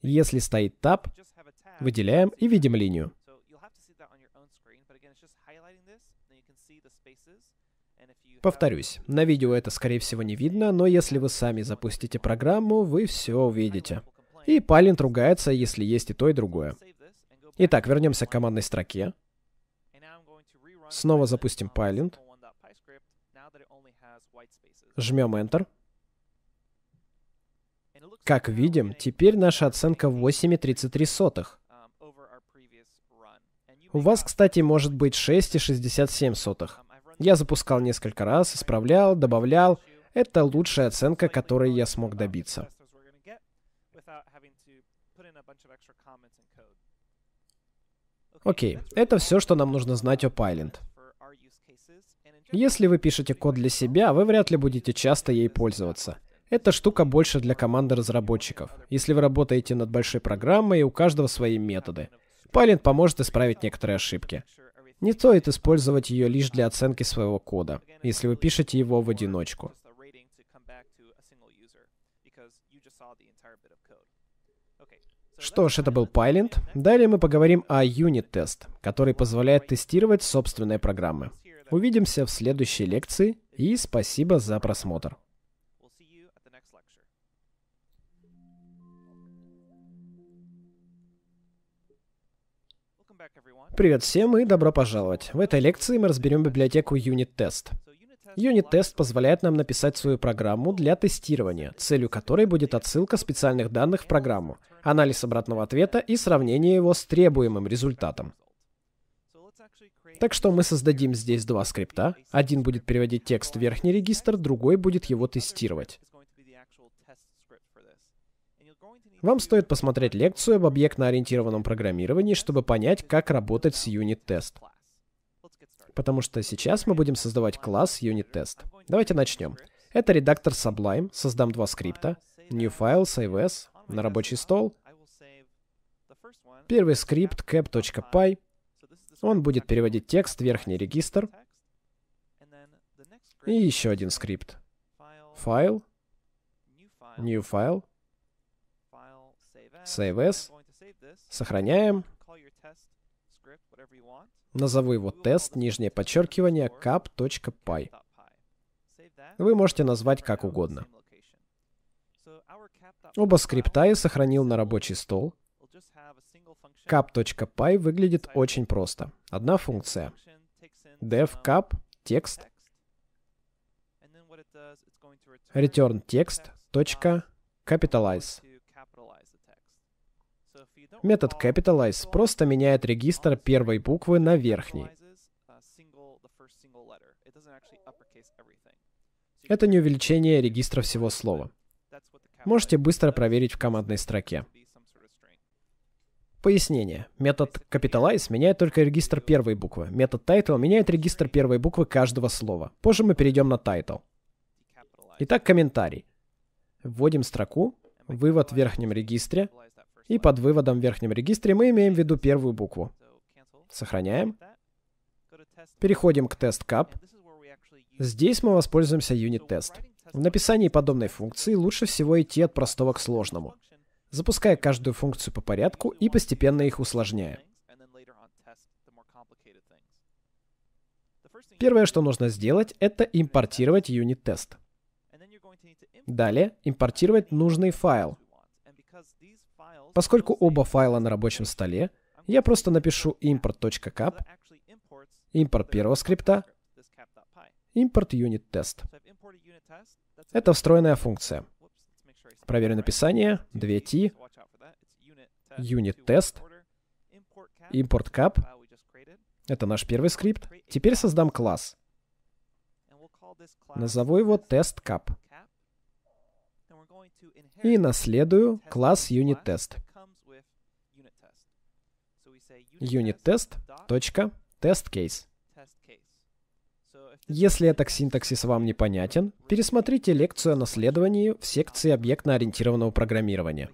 Если стоит таб, выделяем и видим линию. Повторюсь, на видео это скорее всего не видно, но если вы сами запустите программу, вы все увидите. И Палинт ругается, если есть и то, и другое. Итак, вернемся к командной строке. Снова запустим Pylint. Жмем Enter. Как видим, теперь наша оценка 8,33. У вас, кстати, может быть 6,67. Я запускал несколько раз, исправлял, добавлял. Это лучшая оценка, которой я смог добиться. Окей, это все, что нам нужно знать о Pylint. Если вы пишете код для себя, вы вряд ли будете часто ей пользоваться. Эта штука больше для команды разработчиков, если вы работаете над большой программой и у каждого свои методы. Pylint поможет исправить некоторые ошибки. Не стоит использовать ее лишь для оценки своего кода, если вы пишете его в одиночку. Что ж, это был Pylint. Далее мы поговорим о Unit Test, который позволяет тестировать собственные программы. Увидимся в следующей лекции, и спасибо за просмотр. Привет всем и добро пожаловать. В этой лекции мы разберем библиотеку Unit Test. Юнит-тест позволяет нам написать свою программу для тестирования, целью которой будет отсылка специальных данных в программу, анализ обратного ответа и сравнение его с требуемым результатом. Так что мы создадим здесь два скрипта. Один будет переводить текст в верхний регистр, другой будет его тестировать. Вам стоит посмотреть лекцию об объектно-ориентированном программировании, чтобы понять, как работать с юнит-тест потому что сейчас мы будем создавать класс unit-test. Давайте начнем. Это редактор Sublime, создам два скрипта, new file, save as, на рабочий стол. Первый скрипт cap.py, он будет переводить текст в верхний регистр. И еще один скрипт. Файл, new file, save as, сохраняем, Назову его тест, нижнее подчеркивание, cap.py. Вы можете назвать как угодно. Оба скрипта я сохранил на рабочий стол. cap.py выглядит очень просто. Одна функция. cap текст return text capitalize. Метод capitalize просто меняет регистр первой буквы на верхний. Это не увеличение регистра всего слова. Можете быстро проверить в командной строке. Пояснение. Метод capitalize меняет только регистр первой буквы. Метод title меняет регистр первой буквы каждого слова. Позже мы перейдем на title. Итак, комментарий. Вводим строку, вывод в верхнем регистре, и под выводом в верхнем регистре мы имеем в виду первую букву. Сохраняем. Переходим к тест кап. Здесь мы воспользуемся Unit Test. В написании подобной функции лучше всего идти от простого к сложному, запуская каждую функцию по порядку и постепенно их усложняя. Первое, что нужно сделать, это импортировать Unit Test. Далее, импортировать нужный файл, Поскольку оба файла на рабочем столе, я просто напишу import.cap, импорт первого скрипта, импорт unit test. Это встроенная функция. Проверю написание, 2t, unit test, import cap. Это наш первый скрипт. Теперь создам класс. Назову его test cap. И наследую класс unit test unit Если этот синтаксис вам не понятен, пересмотрите лекцию о наследовании в секции объектно-ориентированного программирования.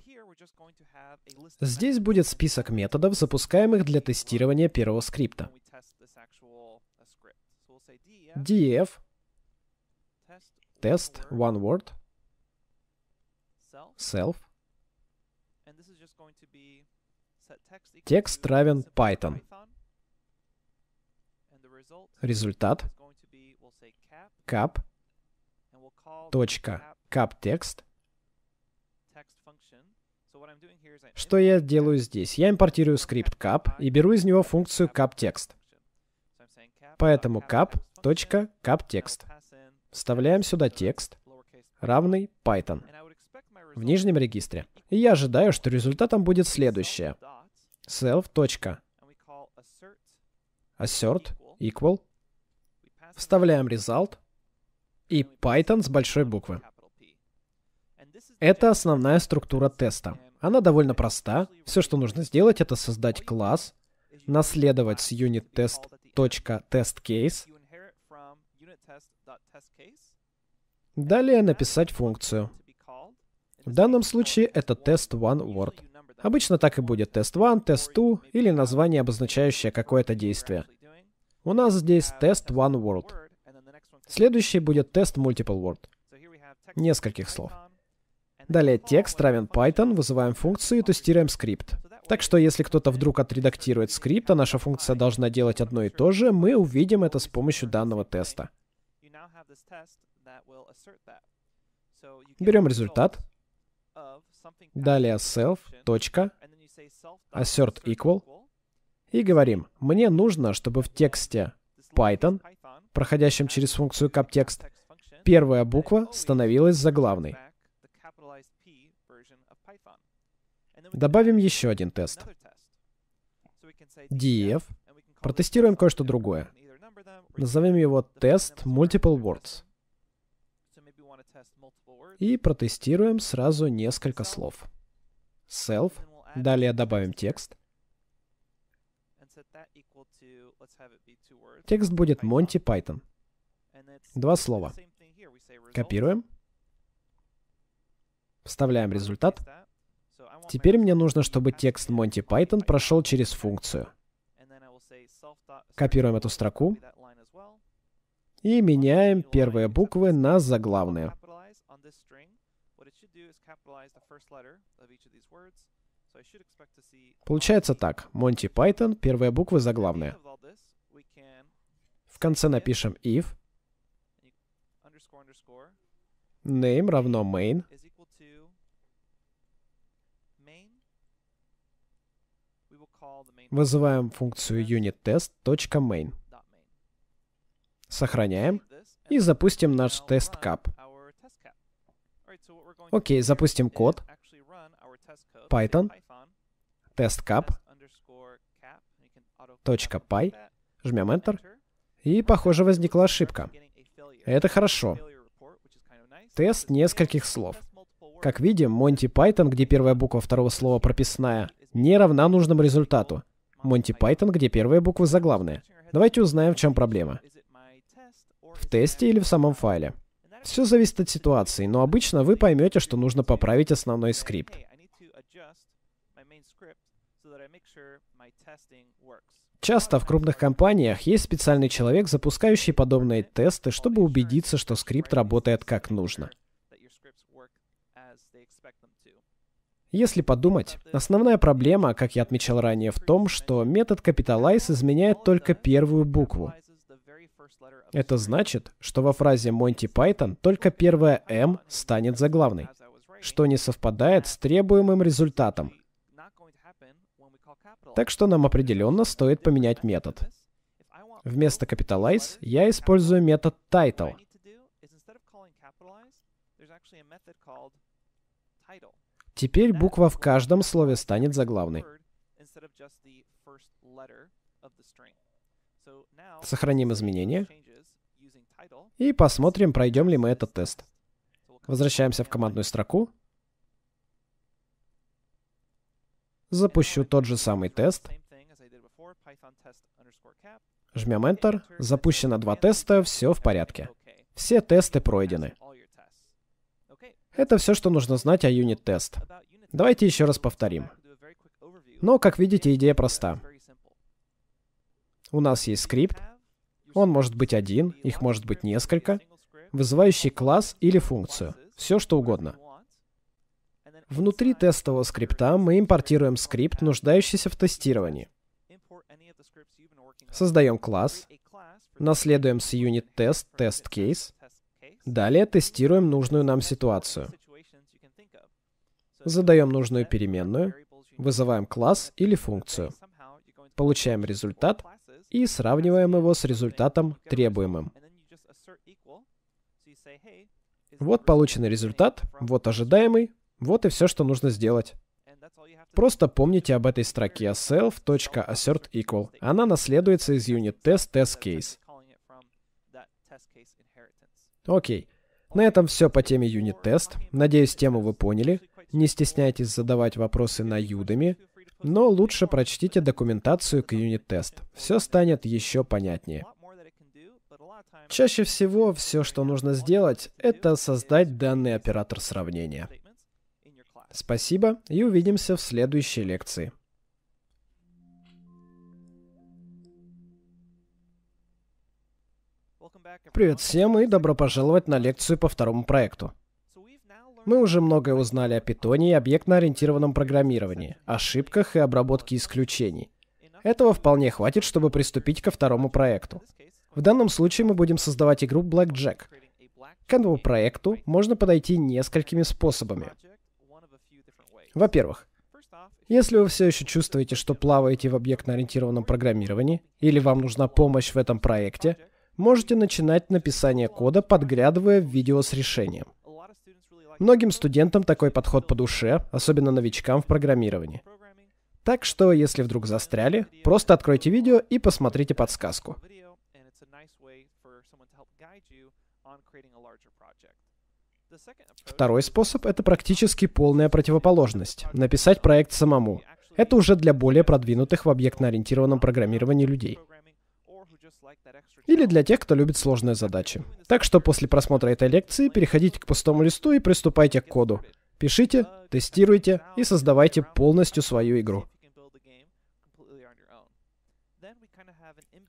Здесь будет список методов, запускаемых для тестирования первого скрипта. def test one word self Текст равен Python. Результат cap точка cap Что я делаю здесь? Я импортирую скрипт cap и беру из него функцию cap_text. Поэтому cap точка cap Вставляем сюда текст равный Python в нижнем регистре. И я ожидаю, что результатом будет следующее self. assert equal. Вставляем result и Python с большой буквы. Это основная структура теста. Она довольно проста. Все, что нужно сделать, это создать класс, наследовать с unittest.testcase, далее написать функцию. В данном случае это test one word. Обычно так и будет. Тест 1, тест 2 или название, обозначающее какое-то действие. У нас здесь тест one word. Следующий будет тест multiple word. Нескольких слов. Далее текст равен Python, вызываем функцию и тестируем скрипт. Так что если кто-то вдруг отредактирует скрипт, а наша функция должна делать одно и то же, мы увидим это с помощью данного теста. Берем результат. Далее self. Точка, assert equal. И говорим, мне нужно, чтобы в тексте Python, проходящем через функцию CapText, первая буква становилась заглавной. Добавим еще один тест. DEF. Протестируем кое-что другое. Назовем его тест Multiple Words и протестируем сразу несколько слов. Self, далее добавим текст. Текст будет Monty Python. Два слова. Копируем. Вставляем результат. Теперь мне нужно, чтобы текст Monty Python прошел через функцию. Копируем эту строку и меняем первые буквы на заглавные. Получается так. Монти Пайтон, первая буква заглавная. В конце напишем if name равно main Вызываем функцию unittest.main. Сохраняем и запустим наш тест кап. Окей, запустим код. Python. testcap. .py. Жмем Enter. И, похоже, возникла ошибка. Это хорошо. Тест нескольких слов. Как видим, Monty Python, где первая буква второго слова прописная, не равна нужному результату. Monty Python, где первые буквы заглавные. Давайте узнаем, в чем проблема. В тесте или в самом файле? Все зависит от ситуации, но обычно вы поймете, что нужно поправить основной скрипт. Часто в крупных компаниях есть специальный человек, запускающий подобные тесты, чтобы убедиться, что скрипт работает как нужно. Если подумать, основная проблема, как я отмечал ранее, в том, что метод Capitalize изменяет только первую букву, это значит, что во фразе «Монти Пайтон» только первая «М» станет заглавной, что не совпадает с требуемым результатом. Так что нам определенно стоит поменять метод. Вместо capitalize я использую метод title. Теперь буква в каждом слове станет заглавной. Сохраним изменения и посмотрим, пройдем ли мы этот тест. Возвращаемся в командную строку. Запущу тот же самый тест. Жмем Enter. Запущено два теста, все в порядке. Все тесты пройдены. Это все, что нужно знать о юнит-тест. Давайте еще раз повторим. Но, как видите, идея проста. У нас есть скрипт, он может быть один, их может быть несколько, вызывающий класс или функцию, все что угодно. Внутри тестового скрипта мы импортируем скрипт, нуждающийся в тестировании. Создаем класс, наследуем с unit test test case, далее тестируем нужную нам ситуацию. Задаем нужную переменную, вызываем класс или функцию. Получаем результат, и сравниваем его с результатом требуемым. Вот полученный результат, вот ожидаемый, вот и все, что нужно сделать. Просто помните об этой строке self.assertEqual. Она наследуется из unit test test case. Окей. На этом все по теме unit test. Надеюсь, тему вы поняли. Не стесняйтесь задавать вопросы на Юдами. Но лучше прочтите документацию к юнит-тест. Все станет еще понятнее. Чаще всего все, что нужно сделать, это создать данный оператор сравнения. Спасибо и увидимся в следующей лекции. Привет всем и добро пожаловать на лекцию по второму проекту. Мы уже многое узнали о питоне и объектно-ориентированном программировании, ошибках и обработке исключений. Этого вполне хватит, чтобы приступить ко второму проекту. В данном случае мы будем создавать игру Blackjack. К этому проекту можно подойти несколькими способами. Во-первых, если вы все еще чувствуете, что плаваете в объектно-ориентированном программировании, или вам нужна помощь в этом проекте, можете начинать написание кода, подглядывая в видео с решением. Многим студентам такой подход по душе, особенно новичкам в программировании. Так что, если вдруг застряли, просто откройте видео и посмотрите подсказку. Второй способ — это практически полная противоположность — написать проект самому. Это уже для более продвинутых в объектно-ориентированном программировании людей. Или для тех, кто любит сложные задачи. Так что после просмотра этой лекции переходите к пустому листу и приступайте к коду. Пишите, тестируйте и создавайте полностью свою игру.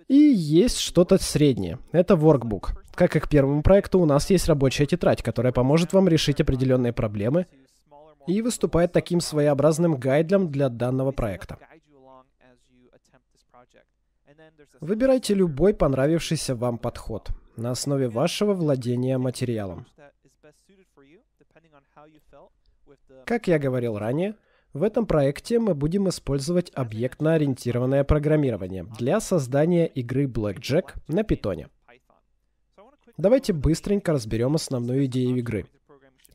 И есть что-то среднее. Это workbook. Как и к первому проекту, у нас есть рабочая тетрадь, которая поможет вам решить определенные проблемы и выступает таким своеобразным гайдом для данного проекта. Выбирайте любой понравившийся вам подход на основе вашего владения материалом. Как я говорил ранее, в этом проекте мы будем использовать объектно-ориентированное программирование для создания игры Blackjack на питоне. Давайте быстренько разберем основную идею игры,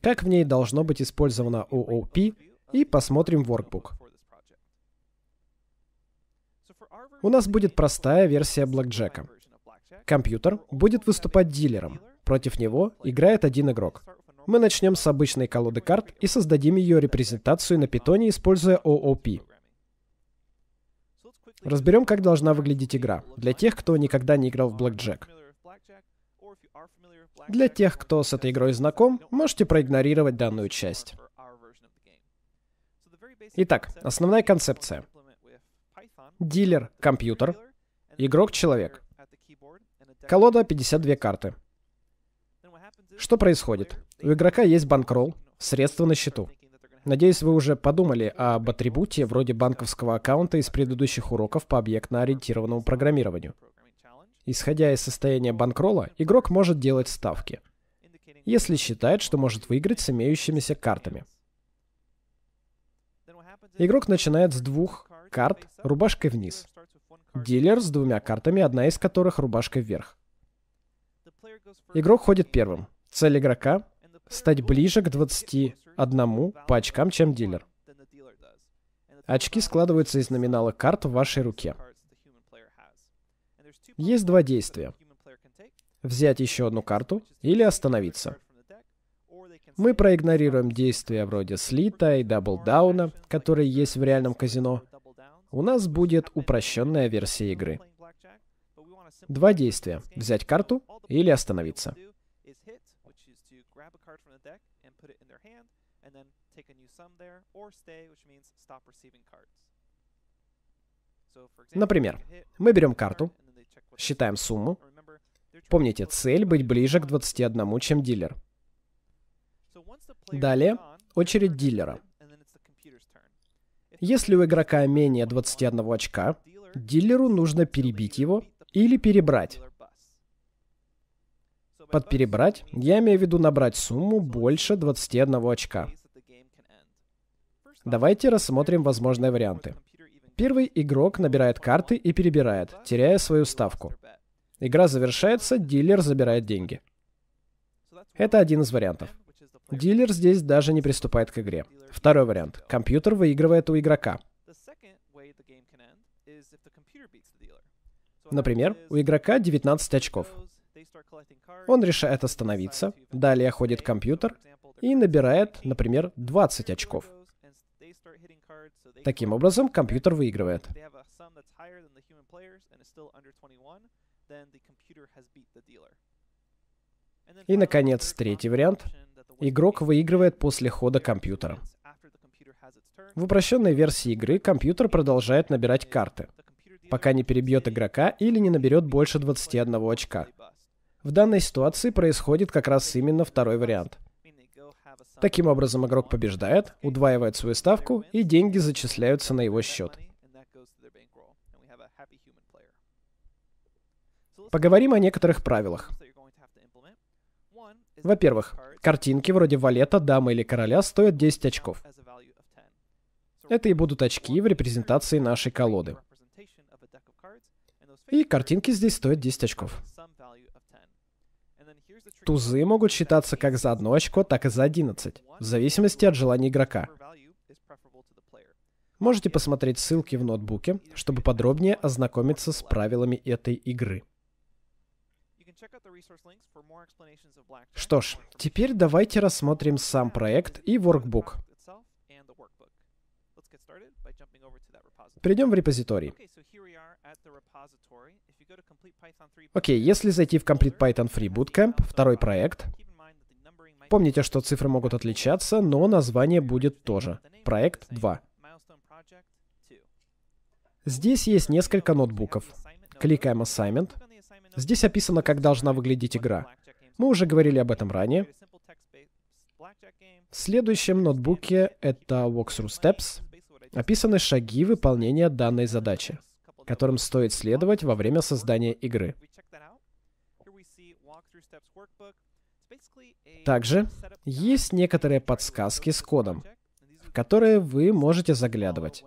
как в ней должно быть использовано OOP и посмотрим workbook, у нас будет простая версия блэкджека. Компьютер будет выступать дилером. Против него играет один игрок. Мы начнем с обычной колоды карт и создадим ее репрезентацию на питоне, используя OOP. Разберем, как должна выглядеть игра, для тех, кто никогда не играл в блэкджек. Для тех, кто с этой игрой знаком, можете проигнорировать данную часть. Итак, основная концепция — Дилер — компьютер. Игрок — человек. Колода — 52 карты. Что происходит? У игрока есть банкролл, средства на счету. Надеюсь, вы уже подумали об атрибуте вроде банковского аккаунта из предыдущих уроков по объектно-ориентированному программированию. Исходя из состояния банкрола, игрок может делать ставки, если считает, что может выиграть с имеющимися картами. Игрок начинает с двух карт рубашкой вниз. Дилер с двумя картами, одна из которых рубашкой вверх. Игрок ходит первым. Цель игрока — стать ближе к 21 по очкам, чем дилер. Очки складываются из номинала карт в вашей руке. Есть два действия. Взять еще одну карту или остановиться. Мы проигнорируем действия вроде слита и даблдауна, которые есть в реальном казино, у нас будет упрощенная версия игры. Два действия. Взять карту или остановиться. Например, мы берем карту, считаем сумму. Помните, цель быть ближе к 21, чем дилер. Далее очередь дилера. Если у игрока менее 21 очка, дилеру нужно перебить его или перебрать. Под перебрать я имею в виду набрать сумму больше 21 очка. Давайте рассмотрим возможные варианты. Первый игрок набирает карты и перебирает, теряя свою ставку. Игра завершается, дилер забирает деньги. Это один из вариантов. Дилер здесь даже не приступает к игре. Второй вариант. Компьютер выигрывает у игрока. Например, у игрока 19 очков. Он решает остановиться, далее ходит компьютер и набирает, например, 20 очков. Таким образом, компьютер выигрывает. И, наконец, третий вариант игрок выигрывает после хода компьютера. В упрощенной версии игры компьютер продолжает набирать карты, пока не перебьет игрока или не наберет больше 21 очка. В данной ситуации происходит как раз именно второй вариант. Таким образом, игрок побеждает, удваивает свою ставку, и деньги зачисляются на его счет. Поговорим о некоторых правилах. Во-первых, Картинки вроде валета, дамы или короля стоят 10 очков. Это и будут очки в репрезентации нашей колоды. И картинки здесь стоят 10 очков. Тузы могут считаться как за одно очко, так и за 11, в зависимости от желания игрока. Можете посмотреть ссылки в ноутбуке, чтобы подробнее ознакомиться с правилами этой игры. Что ж, теперь давайте рассмотрим сам проект и workbook. Придем в репозиторий. Окей, okay, если зайти в Complete Python Free Bootcamp, второй проект, помните, что цифры могут отличаться, но название будет тоже. Проект 2. Здесь есть несколько ноутбуков. Кликаем Assignment. Здесь описано, как должна выглядеть игра. Мы уже говорили об этом ранее. В следующем ноутбуке это Walkthrough Steps. Описаны шаги выполнения данной задачи, которым стоит следовать во время создания игры. Также есть некоторые подсказки с кодом, в которые вы можете заглядывать.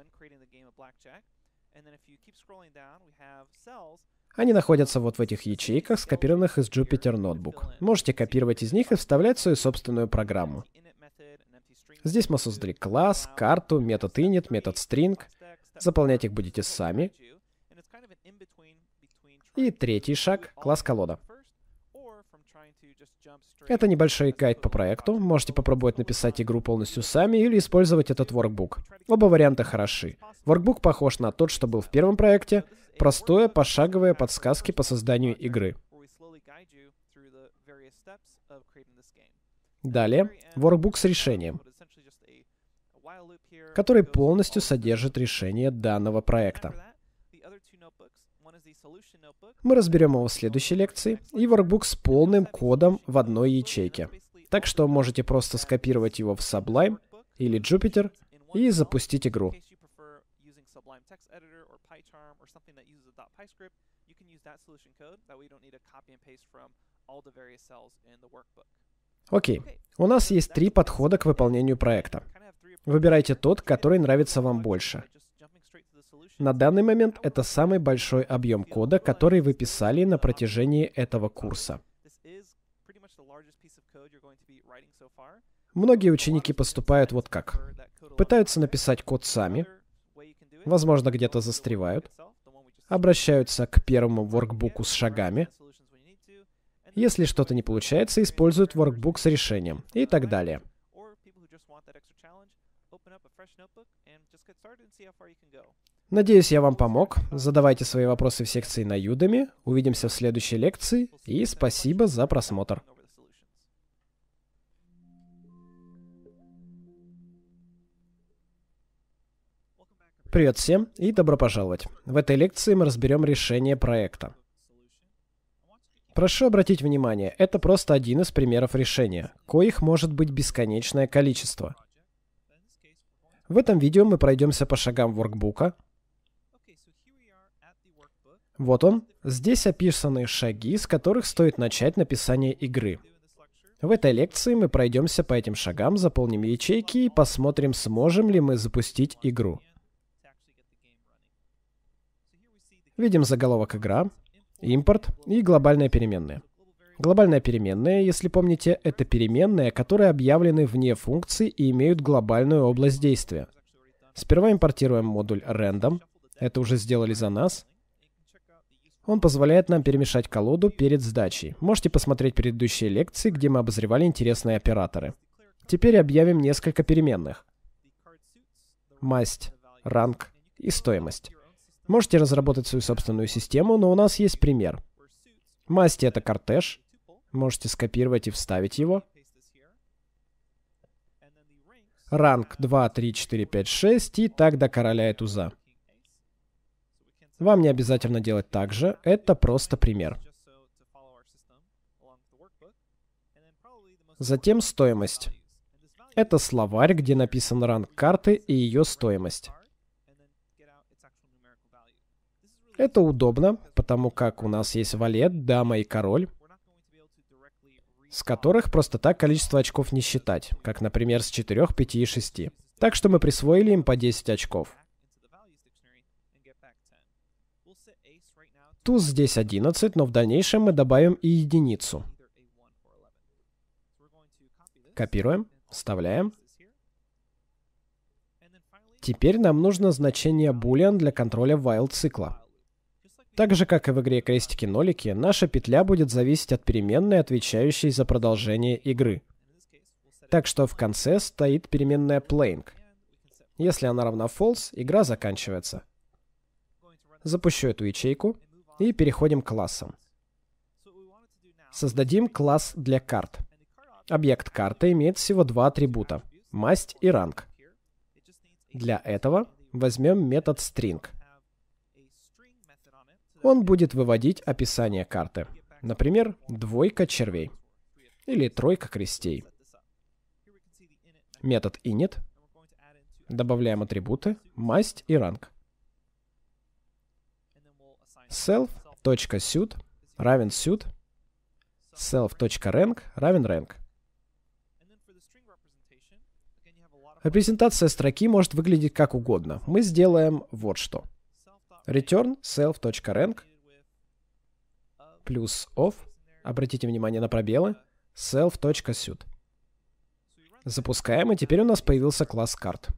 Они находятся вот в этих ячейках, скопированных из Jupyter Notebook. Можете копировать из них и вставлять свою собственную программу. Здесь мы создали класс, карту, метод init, метод string. Заполнять их будете сами. И третий шаг — класс колода. Это небольшой гайд по проекту, можете попробовать написать игру полностью сами или использовать этот воркбук. Оба варианта хороши. Воркбук похож на тот, что был в первом проекте, простое пошаговые подсказки по созданию игры. Далее, воркбук с решением, который полностью содержит решение данного проекта. Мы разберем его в следующей лекции и workbook с полным кодом в одной ячейке. Так что можете просто скопировать его в Sublime или Jupyter и запустить игру. you can use that solution code. That way you don't need to copy and paste from all the various cells in the workbook. Окей. У нас есть три подхода к выполнению проекта. Выбирайте тот, который нравится вам больше. На данный момент это самый большой объем кода, который вы писали на um, протяжении этого курса. Многие ученики поступают вот как. Пытаются написать код сами, возможно, где-то застревают, обращаются к первому воркбуку с шагами, если что-то не получается, используют workbook с решением и так далее. Надеюсь, я вам помог. Задавайте свои вопросы в секции на Юдами. Увидимся в следующей лекции. И спасибо за просмотр. Привет всем и добро пожаловать. В этой лекции мы разберем решение проекта. Прошу обратить внимание, это просто один из примеров решения, коих может быть бесконечное количество. В этом видео мы пройдемся по шагам воркбука. Вот он. Здесь описаны шаги, с которых стоит начать написание игры. В этой лекции мы пройдемся по этим шагам, заполним ячейки и посмотрим, сможем ли мы запустить игру. Видим заголовок «Игра», импорт и глобальная переменная. Глобальная переменная, если помните, это переменные, которые объявлены вне функции и имеют глобальную область действия. Сперва импортируем модуль random, это уже сделали за нас. Он позволяет нам перемешать колоду перед сдачей. Можете посмотреть предыдущие лекции, где мы обозревали интересные операторы. Теперь объявим несколько переменных. Масть, ранг и стоимость. Можете разработать свою собственную систему, но у нас есть пример. Масти это кортеж. Можете скопировать и вставить его. Ранг 2, 3, 4, 5, 6 и так до короля и туза. Вам не обязательно делать так же, это просто пример. Затем стоимость. Это словарь, где написан ранг карты и ее стоимость. Это удобно, потому как у нас есть валет, дама и король, с которых просто так количество очков не считать, как, например, с 4, 5 и 6. Так что мы присвоили им по 10 очков. Туз здесь 11, но в дальнейшем мы добавим и единицу. Копируем, вставляем. Теперь нам нужно значение boolean для контроля while цикла. Так же, как и в игре крестики-нолики, наша петля будет зависеть от переменной, отвечающей за продолжение игры. Так что в конце стоит переменная playing. Если она равна false, игра заканчивается. Запущу эту ячейку и переходим к классам. Создадим класс для карт. Объект карты имеет всего два атрибута – масть и ранг. Для этого возьмем метод string – он будет выводить описание карты. Например, двойка червей или тройка крестей. Метод init. Добавляем атрибуты, масть и ранг. self.suit равен suit self.rank равен rank. Репрезентация строки может выглядеть как угодно. Мы сделаем вот что return self.rank плюс off, обратите внимание на пробелы, self.suit. Запускаем, и теперь у нас появился класс карт.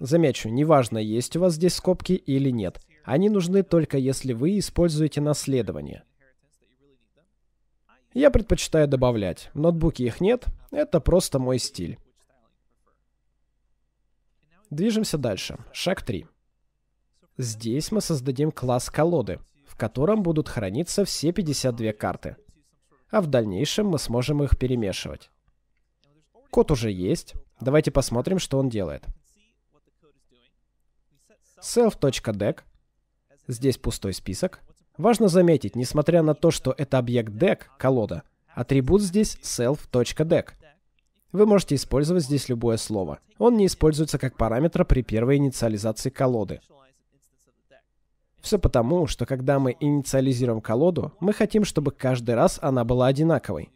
Замечу, неважно, есть у вас здесь скобки или нет. Они нужны только если вы используете наследование. Я предпочитаю добавлять. В ноутбуке их нет, это просто мой стиль. Движемся дальше. Шаг 3. Здесь мы создадим класс колоды, в котором будут храниться все 52 карты. А в дальнейшем мы сможем их перемешивать. Код уже есть. Давайте посмотрим, что он делает. self.deck. Здесь пустой список. Важно заметить, несмотря на то, что это объект deck, колода, атрибут здесь self.deck. Вы можете использовать здесь любое слово. Он не используется как параметр при первой инициализации колоды. Все потому, что когда мы инициализируем колоду, мы хотим, чтобы каждый раз она была одинаковой.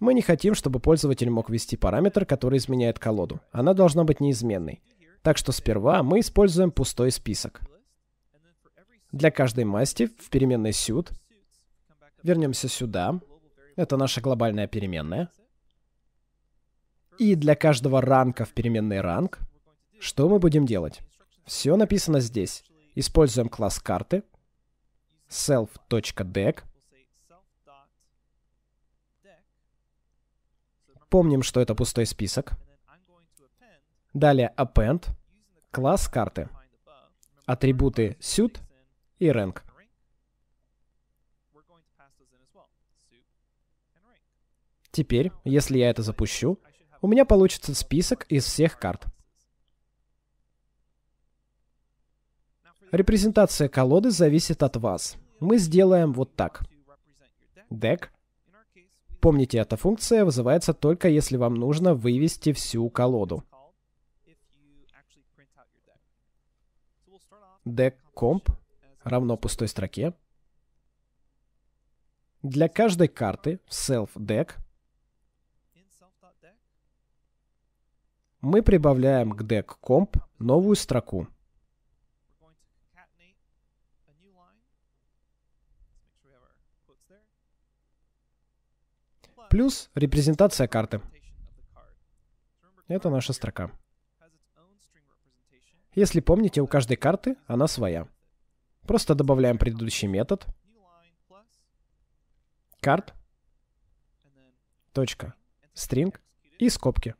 Мы не хотим, чтобы пользователь мог ввести параметр, который изменяет колоду. Она должна быть неизменной. Так что сперва мы используем пустой список. Для каждой масти в переменной suit вернемся сюда. Это наша глобальная переменная. И для каждого ранка в переменной ранг что мы будем делать? Все написано здесь. Используем класс карты. self.deck. Помним, что это пустой список. Далее append. Класс карты. Атрибуты suit и rank. Теперь, если я это запущу, у меня получится список из всех карт. Репрезентация колоды зависит от вас. Мы сделаем вот так. Deck. Помните, эта функция вызывается только если вам нужно вывести всю колоду. Deck comp равно пустой строке. Для каждой карты в self-deck мы прибавляем к deck comp новую строку – Плюс репрезентация карты. Это наша строка. Если помните, у каждой карты она своя. Просто добавляем предыдущий метод. Карт. Точка. Стринг. И скобки.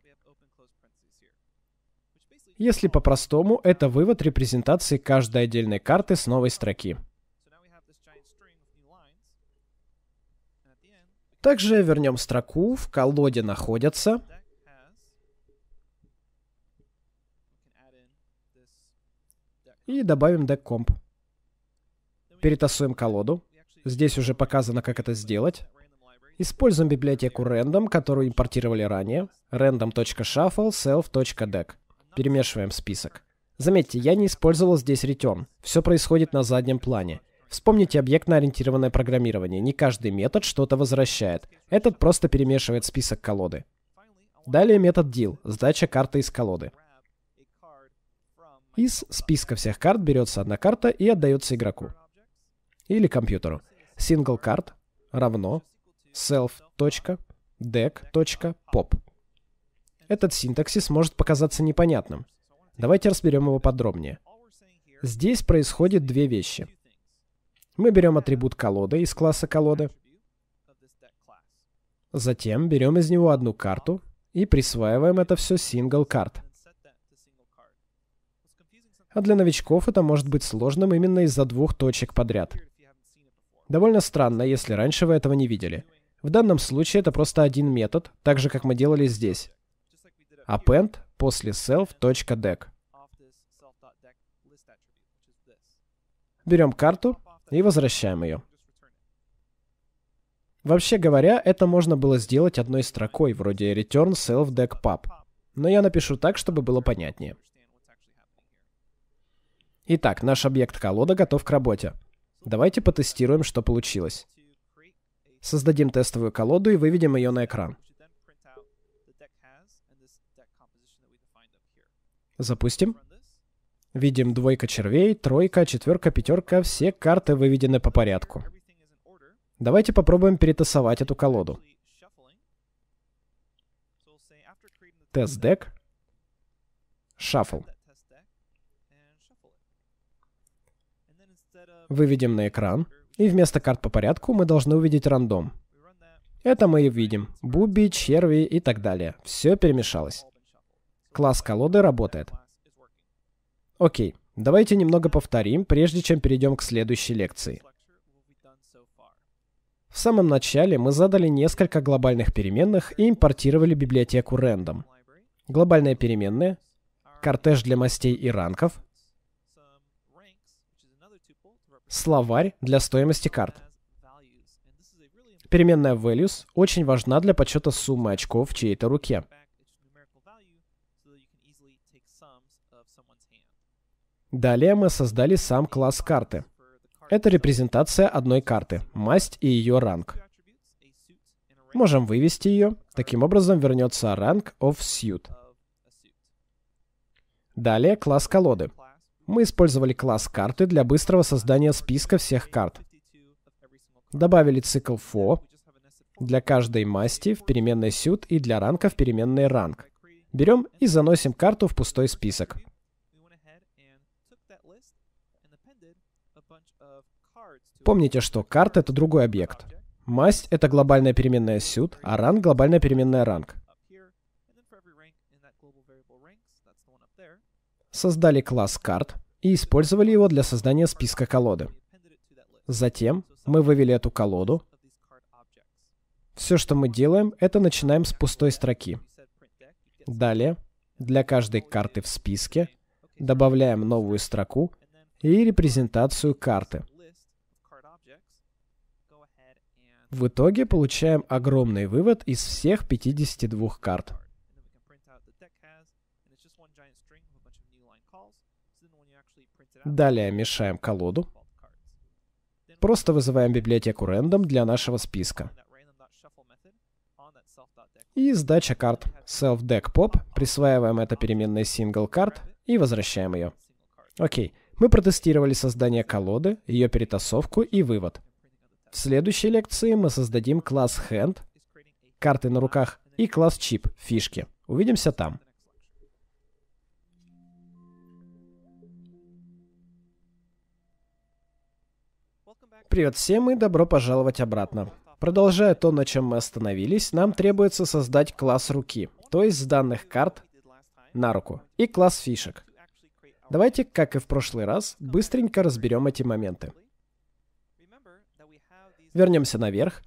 Если по-простому, это вывод репрезентации каждой отдельной карты с новой строки. Также вернем строку, в колоде находятся. И добавим deckcomp. Перетасуем колоду. Здесь уже показано, как это сделать. Используем библиотеку random, которую импортировали ранее. random.shuffle self.deck. Перемешиваем список. Заметьте, я не использовал здесь return. Все происходит на заднем плане. Вспомните объектно-ориентированное программирование. Не каждый метод что-то возвращает. Этот просто перемешивает список колоды. Далее метод deal, сдача карты из колоды. Из списка всех карт берется одна карта и отдается игроку. Или компьютеру. Single card равно self.deck.pop. Этот синтаксис может показаться непонятным. Давайте разберем его подробнее. Здесь происходит две вещи. Мы берем атрибут колоды из класса колоды. Затем берем из него одну карту и присваиваем это все single card. А для новичков это может быть сложным именно из-за двух точек подряд. Довольно странно, если раньше вы этого не видели. В данном случае это просто один метод, так же как мы делали здесь. Append после self.deck. Берем карту и возвращаем ее. Вообще говоря, это можно было сделать одной строкой, вроде return self deck pub. Но я напишу так, чтобы было понятнее. Итак, наш объект колода готов к работе. Давайте потестируем, что получилось. Создадим тестовую колоду и выведем ее на экран. Запустим. Видим двойка червей, тройка, четверка, пятерка. Все карты выведены по порядку. Давайте попробуем перетасовать эту колоду. Тест-дек. Шаффл. Выведем на экран. И вместо карт по порядку мы должны увидеть рандом. Это мы и видим. Буби, черви и так далее. Все перемешалось. Класс колоды работает. Окей, давайте немного повторим, прежде чем перейдем к следующей лекции. В самом начале мы задали несколько глобальных переменных и импортировали библиотеку random. Глобальные переменные, кортеж для мастей и ранков, словарь для стоимости карт. Переменная values очень важна для подсчета суммы очков в чьей-то руке. Далее мы создали сам класс карты. Это репрезентация одной карты, масть и ее ранг. Можем вывести ее. Таким образом вернется ранг of suit. Далее класс колоды. Мы использовали класс карты для быстрого создания списка всех карт. Добавили цикл for для каждой масти в переменной suit и для ранка в переменной rank. Берем и заносим карту в пустой список. Помните, что карта — это другой объект. Масть — это глобальная переменная сют, а ранг — глобальная переменная ранг. Создали класс карт и использовали его для создания списка колоды. Затем мы вывели эту колоду. Все, что мы делаем, это начинаем с пустой строки. Далее, для каждой карты в списке добавляем новую строку и репрезентацию карты — В итоге получаем огромный вывод из всех 52 карт. Далее мешаем колоду. Просто вызываем библиотеку random для нашего списка. И сдача карт. Self-deck-pop. Присваиваем это переменной single карт и возвращаем ее. Окей. Мы протестировали создание колоды, ее перетасовку и вывод. В следующей лекции мы создадим класс Hand, карты на руках, и класс Chip, фишки. Увидимся там. Привет всем и добро пожаловать обратно. Продолжая то, на чем мы остановились, нам требуется создать класс руки, то есть с данных карт на руку, и класс фишек. Давайте, как и в прошлый раз, быстренько разберем эти моменты. Вернемся наверх.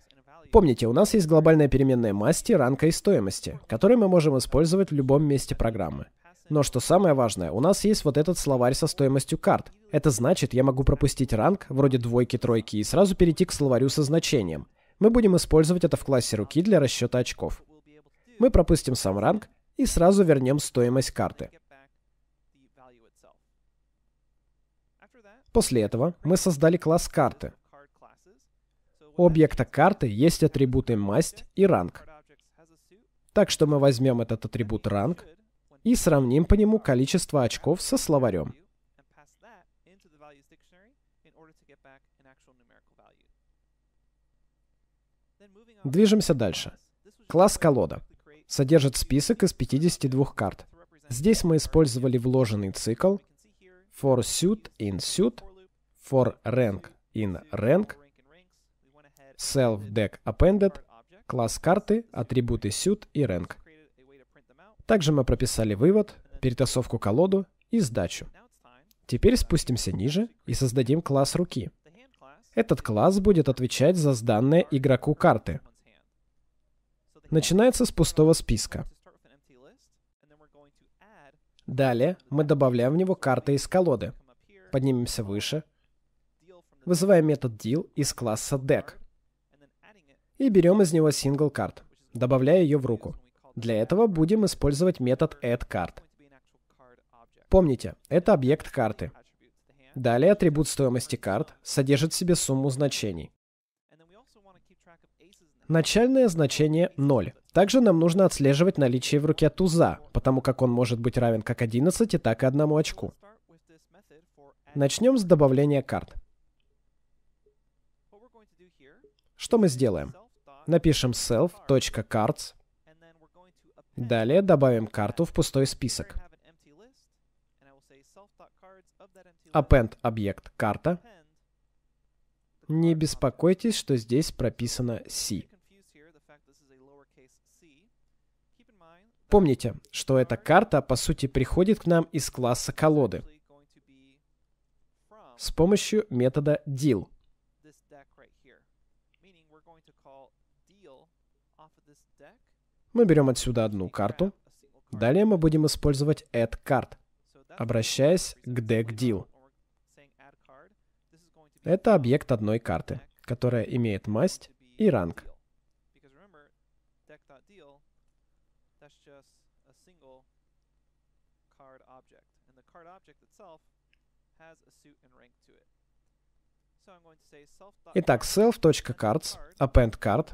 Помните, у нас есть глобальная переменная масти, ранка и стоимости, которые мы можем использовать в любом месте программы. Но что самое важное, у нас есть вот этот словарь со стоимостью карт. Это значит, я могу пропустить ранг, вроде двойки, тройки, и сразу перейти к словарю со значением. Мы будем использовать это в классе руки для расчета очков. Мы пропустим сам ранг и сразу вернем стоимость карты. После этого мы создали класс карты, объекта карты есть атрибуты масть и ранг. Так что мы возьмем этот атрибут ранг и сравним по нему количество очков со словарем. Движемся дальше. Класс колода содержит список из 52 карт. Здесь мы использовали вложенный цикл for suit in suit, for rank in rank, self deck appended, класс карты, атрибуты suit и rank. Также мы прописали вывод, перетасовку колоду и сдачу. Теперь спустимся ниже и создадим класс руки. Этот класс будет отвечать за сданные игроку карты. Начинается с пустого списка. Далее мы добавляем в него карты из колоды. Поднимемся выше. Вызываем метод deal из класса deck и берем из него single card, добавляя ее в руку. Для этого будем использовать метод addCard. Помните, это объект карты. Далее атрибут стоимости карт содержит в себе сумму значений. Начальное значение 0. Также нам нужно отслеживать наличие в руке туза, потому как он может быть равен как 11, так и одному очку. Начнем с добавления карт. Что мы сделаем? Напишем self.cards. Далее добавим карту в пустой список. Append объект карта. Не беспокойтесь, что здесь прописано C. Помните, что эта карта, по сути, приходит к нам из класса колоды с помощью метода deal. Мы берем отсюда одну карту. Далее мы будем использовать add card, обращаясь к deck_deal. Это объект одной карты, которая имеет масть и ранг. Итак, self.cards, append card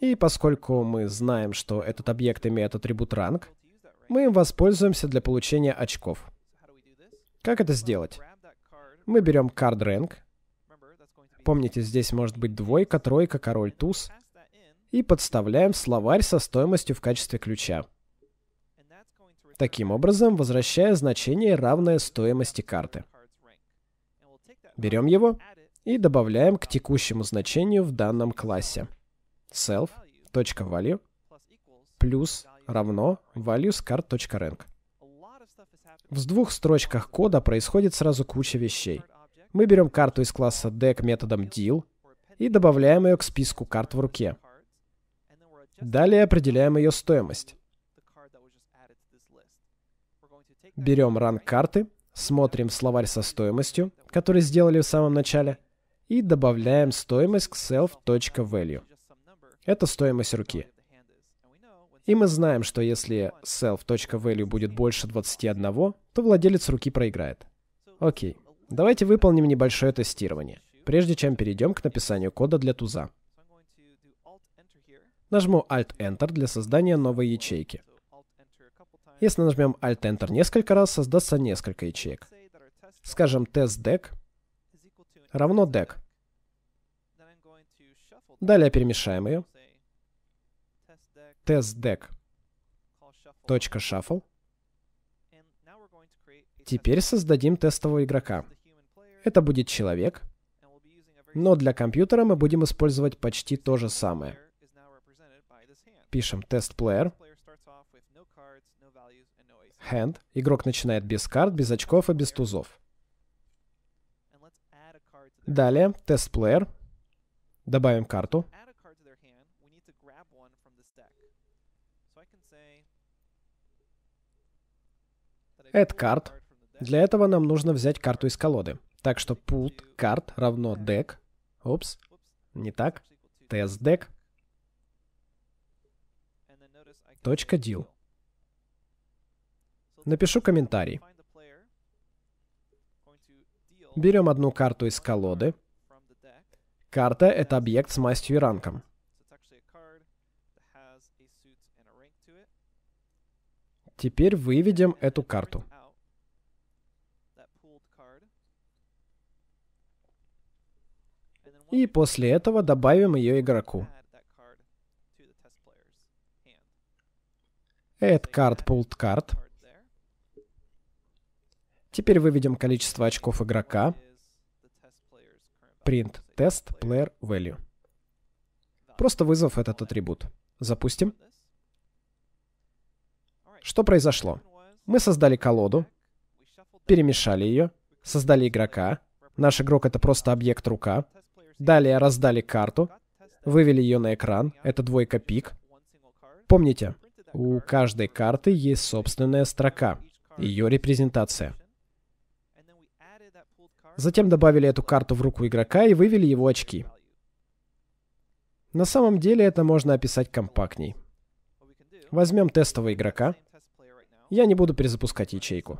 и поскольку мы знаем, что этот объект имеет атрибут ранг, мы им воспользуемся для получения очков. Как это сделать? Мы берем card rank. Помните, здесь может быть двойка, тройка, король, туз. И подставляем словарь со стоимостью в качестве ключа. Таким образом, возвращая значение, равное стоимости карты. Берем его и добавляем к текущему значению в данном классе self.value плюс равно valuescard.rank. В двух строчках кода происходит сразу куча вещей. Мы берем карту из класса deck методом deal и добавляем ее к списку карт в руке. Далее определяем ее стоимость. Берем ранг карты, смотрим словарь со стоимостью, который сделали в самом начале, и добавляем стоимость к self.value. Это стоимость руки. И мы знаем, что если self.value будет больше 21, то владелец руки проиграет. Окей. Давайте выполним небольшое тестирование, прежде чем перейдем к написанию кода для туза. Нажму Alt-Enter для создания новой ячейки. Если нажмем Alt-Enter несколько раз, создастся несколько ячеек. Скажем, test_deck равно deck. Далее перемешаем ее testDeck. Точка shuffle. Теперь создадим тестового игрока. Это будет человек, но для компьютера мы будем использовать почти то же самое. Пишем тест player. Hand. Игрок начинает без карт, без очков и без тузов. Далее, тест player. Добавим карту. add card. Для этого нам нужно взять карту из колоды. Так что put card равно deck. Опс, не так. Test deck. Точка deal. Напишу комментарий. Берем одну карту из колоды. Карта — это объект с мастью и ранком. Теперь выведем эту карту. И после этого добавим ее игроку. Add card, pulled card. Теперь выведем количество очков игрока. Print test player value. Просто вызов этот атрибут. Запустим. Что произошло? Мы создали колоду, перемешали ее, создали игрока. Наш игрок — это просто объект рука. Далее раздали карту, вывели ее на экран. Это двойка пик. Помните, у каждой карты есть собственная строка, ее репрезентация. Затем добавили эту карту в руку игрока и вывели его очки. На самом деле это можно описать компактней. Возьмем тестового игрока — я не буду перезапускать ячейку.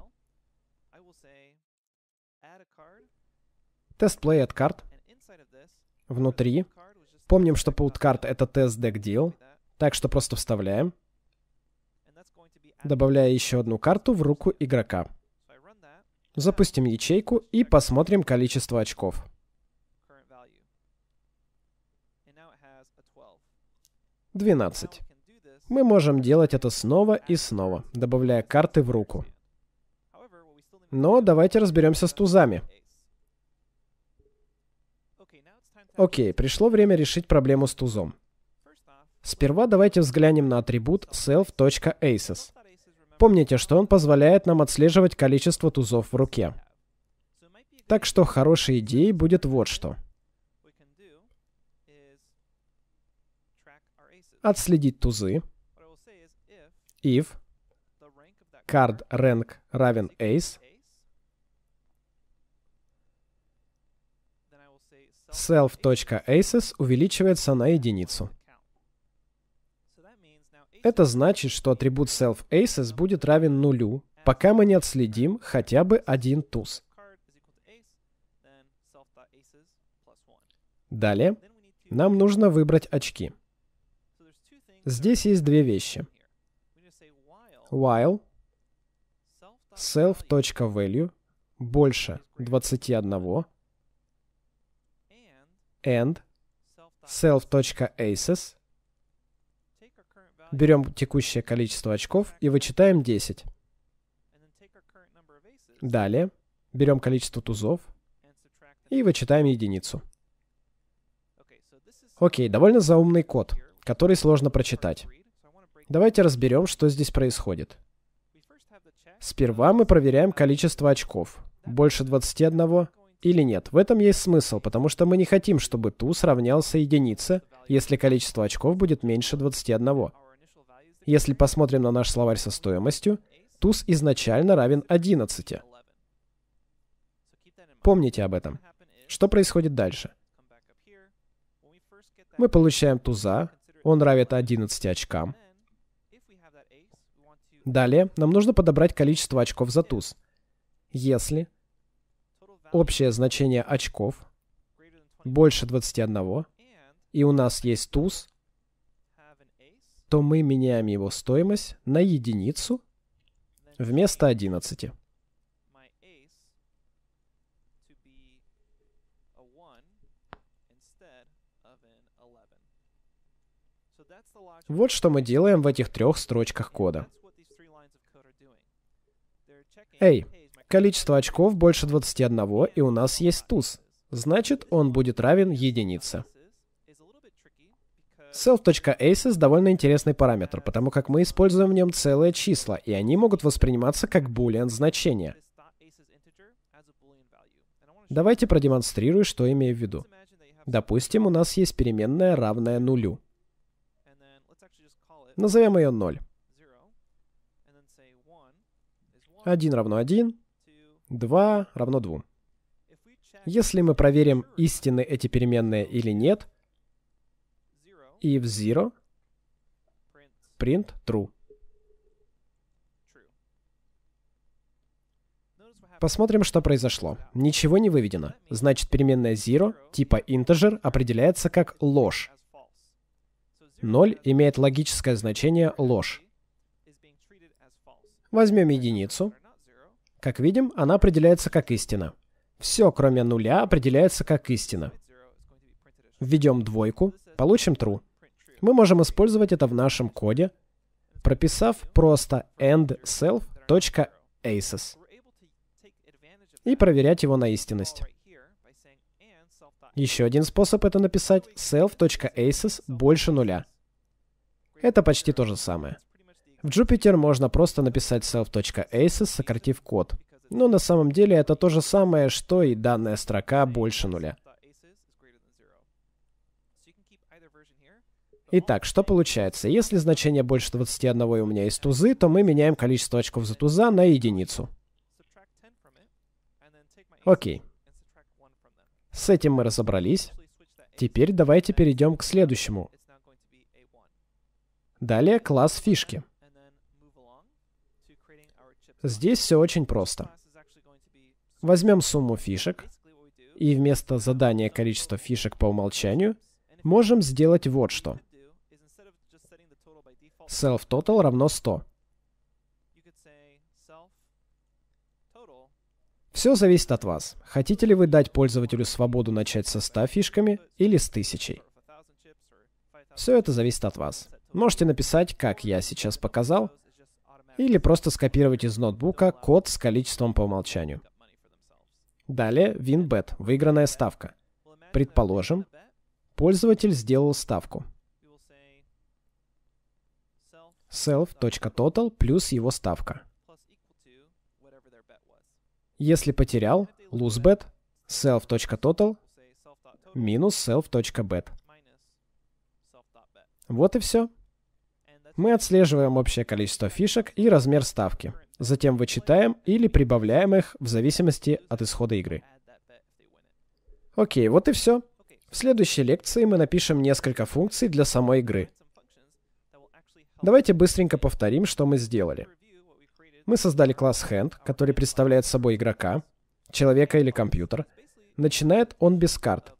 Тест play от карт. Внутри. Помним, что пулт карт это тест deck deal, так что просто вставляем, добавляя еще одну карту в руку игрока. Запустим ячейку и посмотрим количество очков. Двенадцать. Мы можем делать это снова и снова, добавляя карты в руку. Но давайте разберемся с тузами. Окей, пришло время решить проблему с тузом. Сперва давайте взглянем на атрибут self.aces. Помните, что он позволяет нам отслеживать количество тузов в руке. Так что хорошей идеей будет вот что. Отследить тузы, if card rank равен ace, self.aces увеличивается на единицу. Это значит, что атрибут self.aces будет равен нулю, пока мы не отследим хотя бы один туз. Далее, нам нужно выбрать очки. Здесь есть две вещи — while self.value больше 21 and self.aces берем текущее количество очков и вычитаем 10. Далее берем количество тузов и вычитаем единицу. Окей, довольно заумный код, который сложно прочитать. Давайте разберем, что здесь происходит. Сперва мы проверяем количество очков. Больше 21 или нет. В этом есть смысл, потому что мы не хотим, чтобы туз сравнялся единице, если количество очков будет меньше 21. Если посмотрим на наш словарь со стоимостью, туз изначально равен 11. Помните об этом. Что происходит дальше? Мы получаем туза, он равен 11 очкам. Далее нам нужно подобрать количество очков за туз. Если общее значение очков больше 21, и у нас есть туз, то мы меняем его стоимость на единицу вместо 11. Вот что мы делаем в этих трех строчках кода. Эй, количество очков больше 21, и у нас есть туз. Значит, он будет равен единице. Self.aces довольно интересный параметр, потому как мы используем в нем целые числа, и они могут восприниматься как boolean значения. Давайте продемонстрирую, что имею в виду. Допустим, у нас есть переменная, равная нулю. Назовем ее 0. 1 равно 1, 2 равно 2. Если мы проверим, истинны эти переменные или нет, if 0, print true. Посмотрим, что произошло. Ничего не выведено. Значит, переменная 0 типа integer определяется как ложь. 0 имеет логическое значение ложь. Возьмем единицу. Как видим, она определяется как истина. Все, кроме нуля, определяется как истина. Введем двойку, получим true. Мы можем использовать это в нашем коде, прописав просто end self.aces и проверять его на истинность. Еще один способ это написать self.aces больше нуля. Это почти то же самое. В Jupyter можно просто написать self.aces, сократив код. Но на самом деле это то же самое, что и данная строка больше нуля. Итак, что получается? Если значение больше 21 и у меня есть тузы, то мы меняем количество очков за туза на единицу. Окей. С этим мы разобрались. Теперь давайте перейдем к следующему. Далее класс фишки. Здесь все очень просто. Возьмем сумму фишек, и вместо задания количества фишек по умолчанию, можем сделать вот что. Self total равно 100. Все зависит от вас. Хотите ли вы дать пользователю свободу начать со 100 фишками или с тысячей? Все это зависит от вас. Можете написать, как я сейчас показал, или просто скопировать из ноутбука код с количеством по умолчанию. Далее WinBet, выигранная ставка. Предположим, пользователь сделал ставку. self.total плюс его ставка. Если потерял, losebet, self.total минус self.bet. Вот и все. Мы отслеживаем общее количество фишек и размер ставки. Затем вычитаем или прибавляем их в зависимости от исхода игры. Окей, вот и все. В следующей лекции мы напишем несколько функций для самой игры. Давайте быстренько повторим, что мы сделали. Мы создали класс Hand, который представляет собой игрока, человека или компьютер. Начинает он без карт,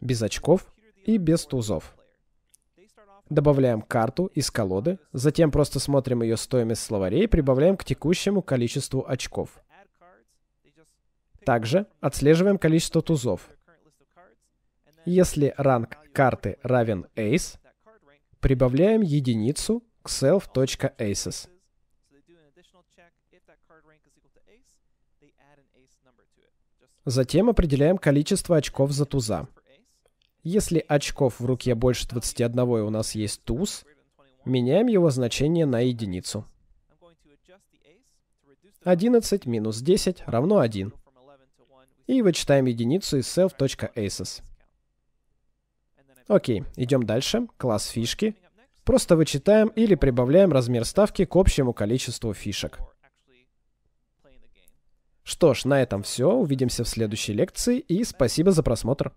без очков и без тузов добавляем карту из колоды, затем просто смотрим ее стоимость словарей и прибавляем к текущему количеству очков. Также отслеживаем количество тузов. Если ранг карты равен ace, прибавляем единицу к self.aces. Затем определяем количество очков за туза. Если очков в руке больше 21 и у нас есть туз, меняем его значение на единицу. 11 минус 10 равно 1. И вычитаем единицу из self.aces. Окей, идем дальше. Класс фишки. Просто вычитаем или прибавляем размер ставки к общему количеству фишек. Что ж, на этом все. Увидимся в следующей лекции и спасибо за просмотр.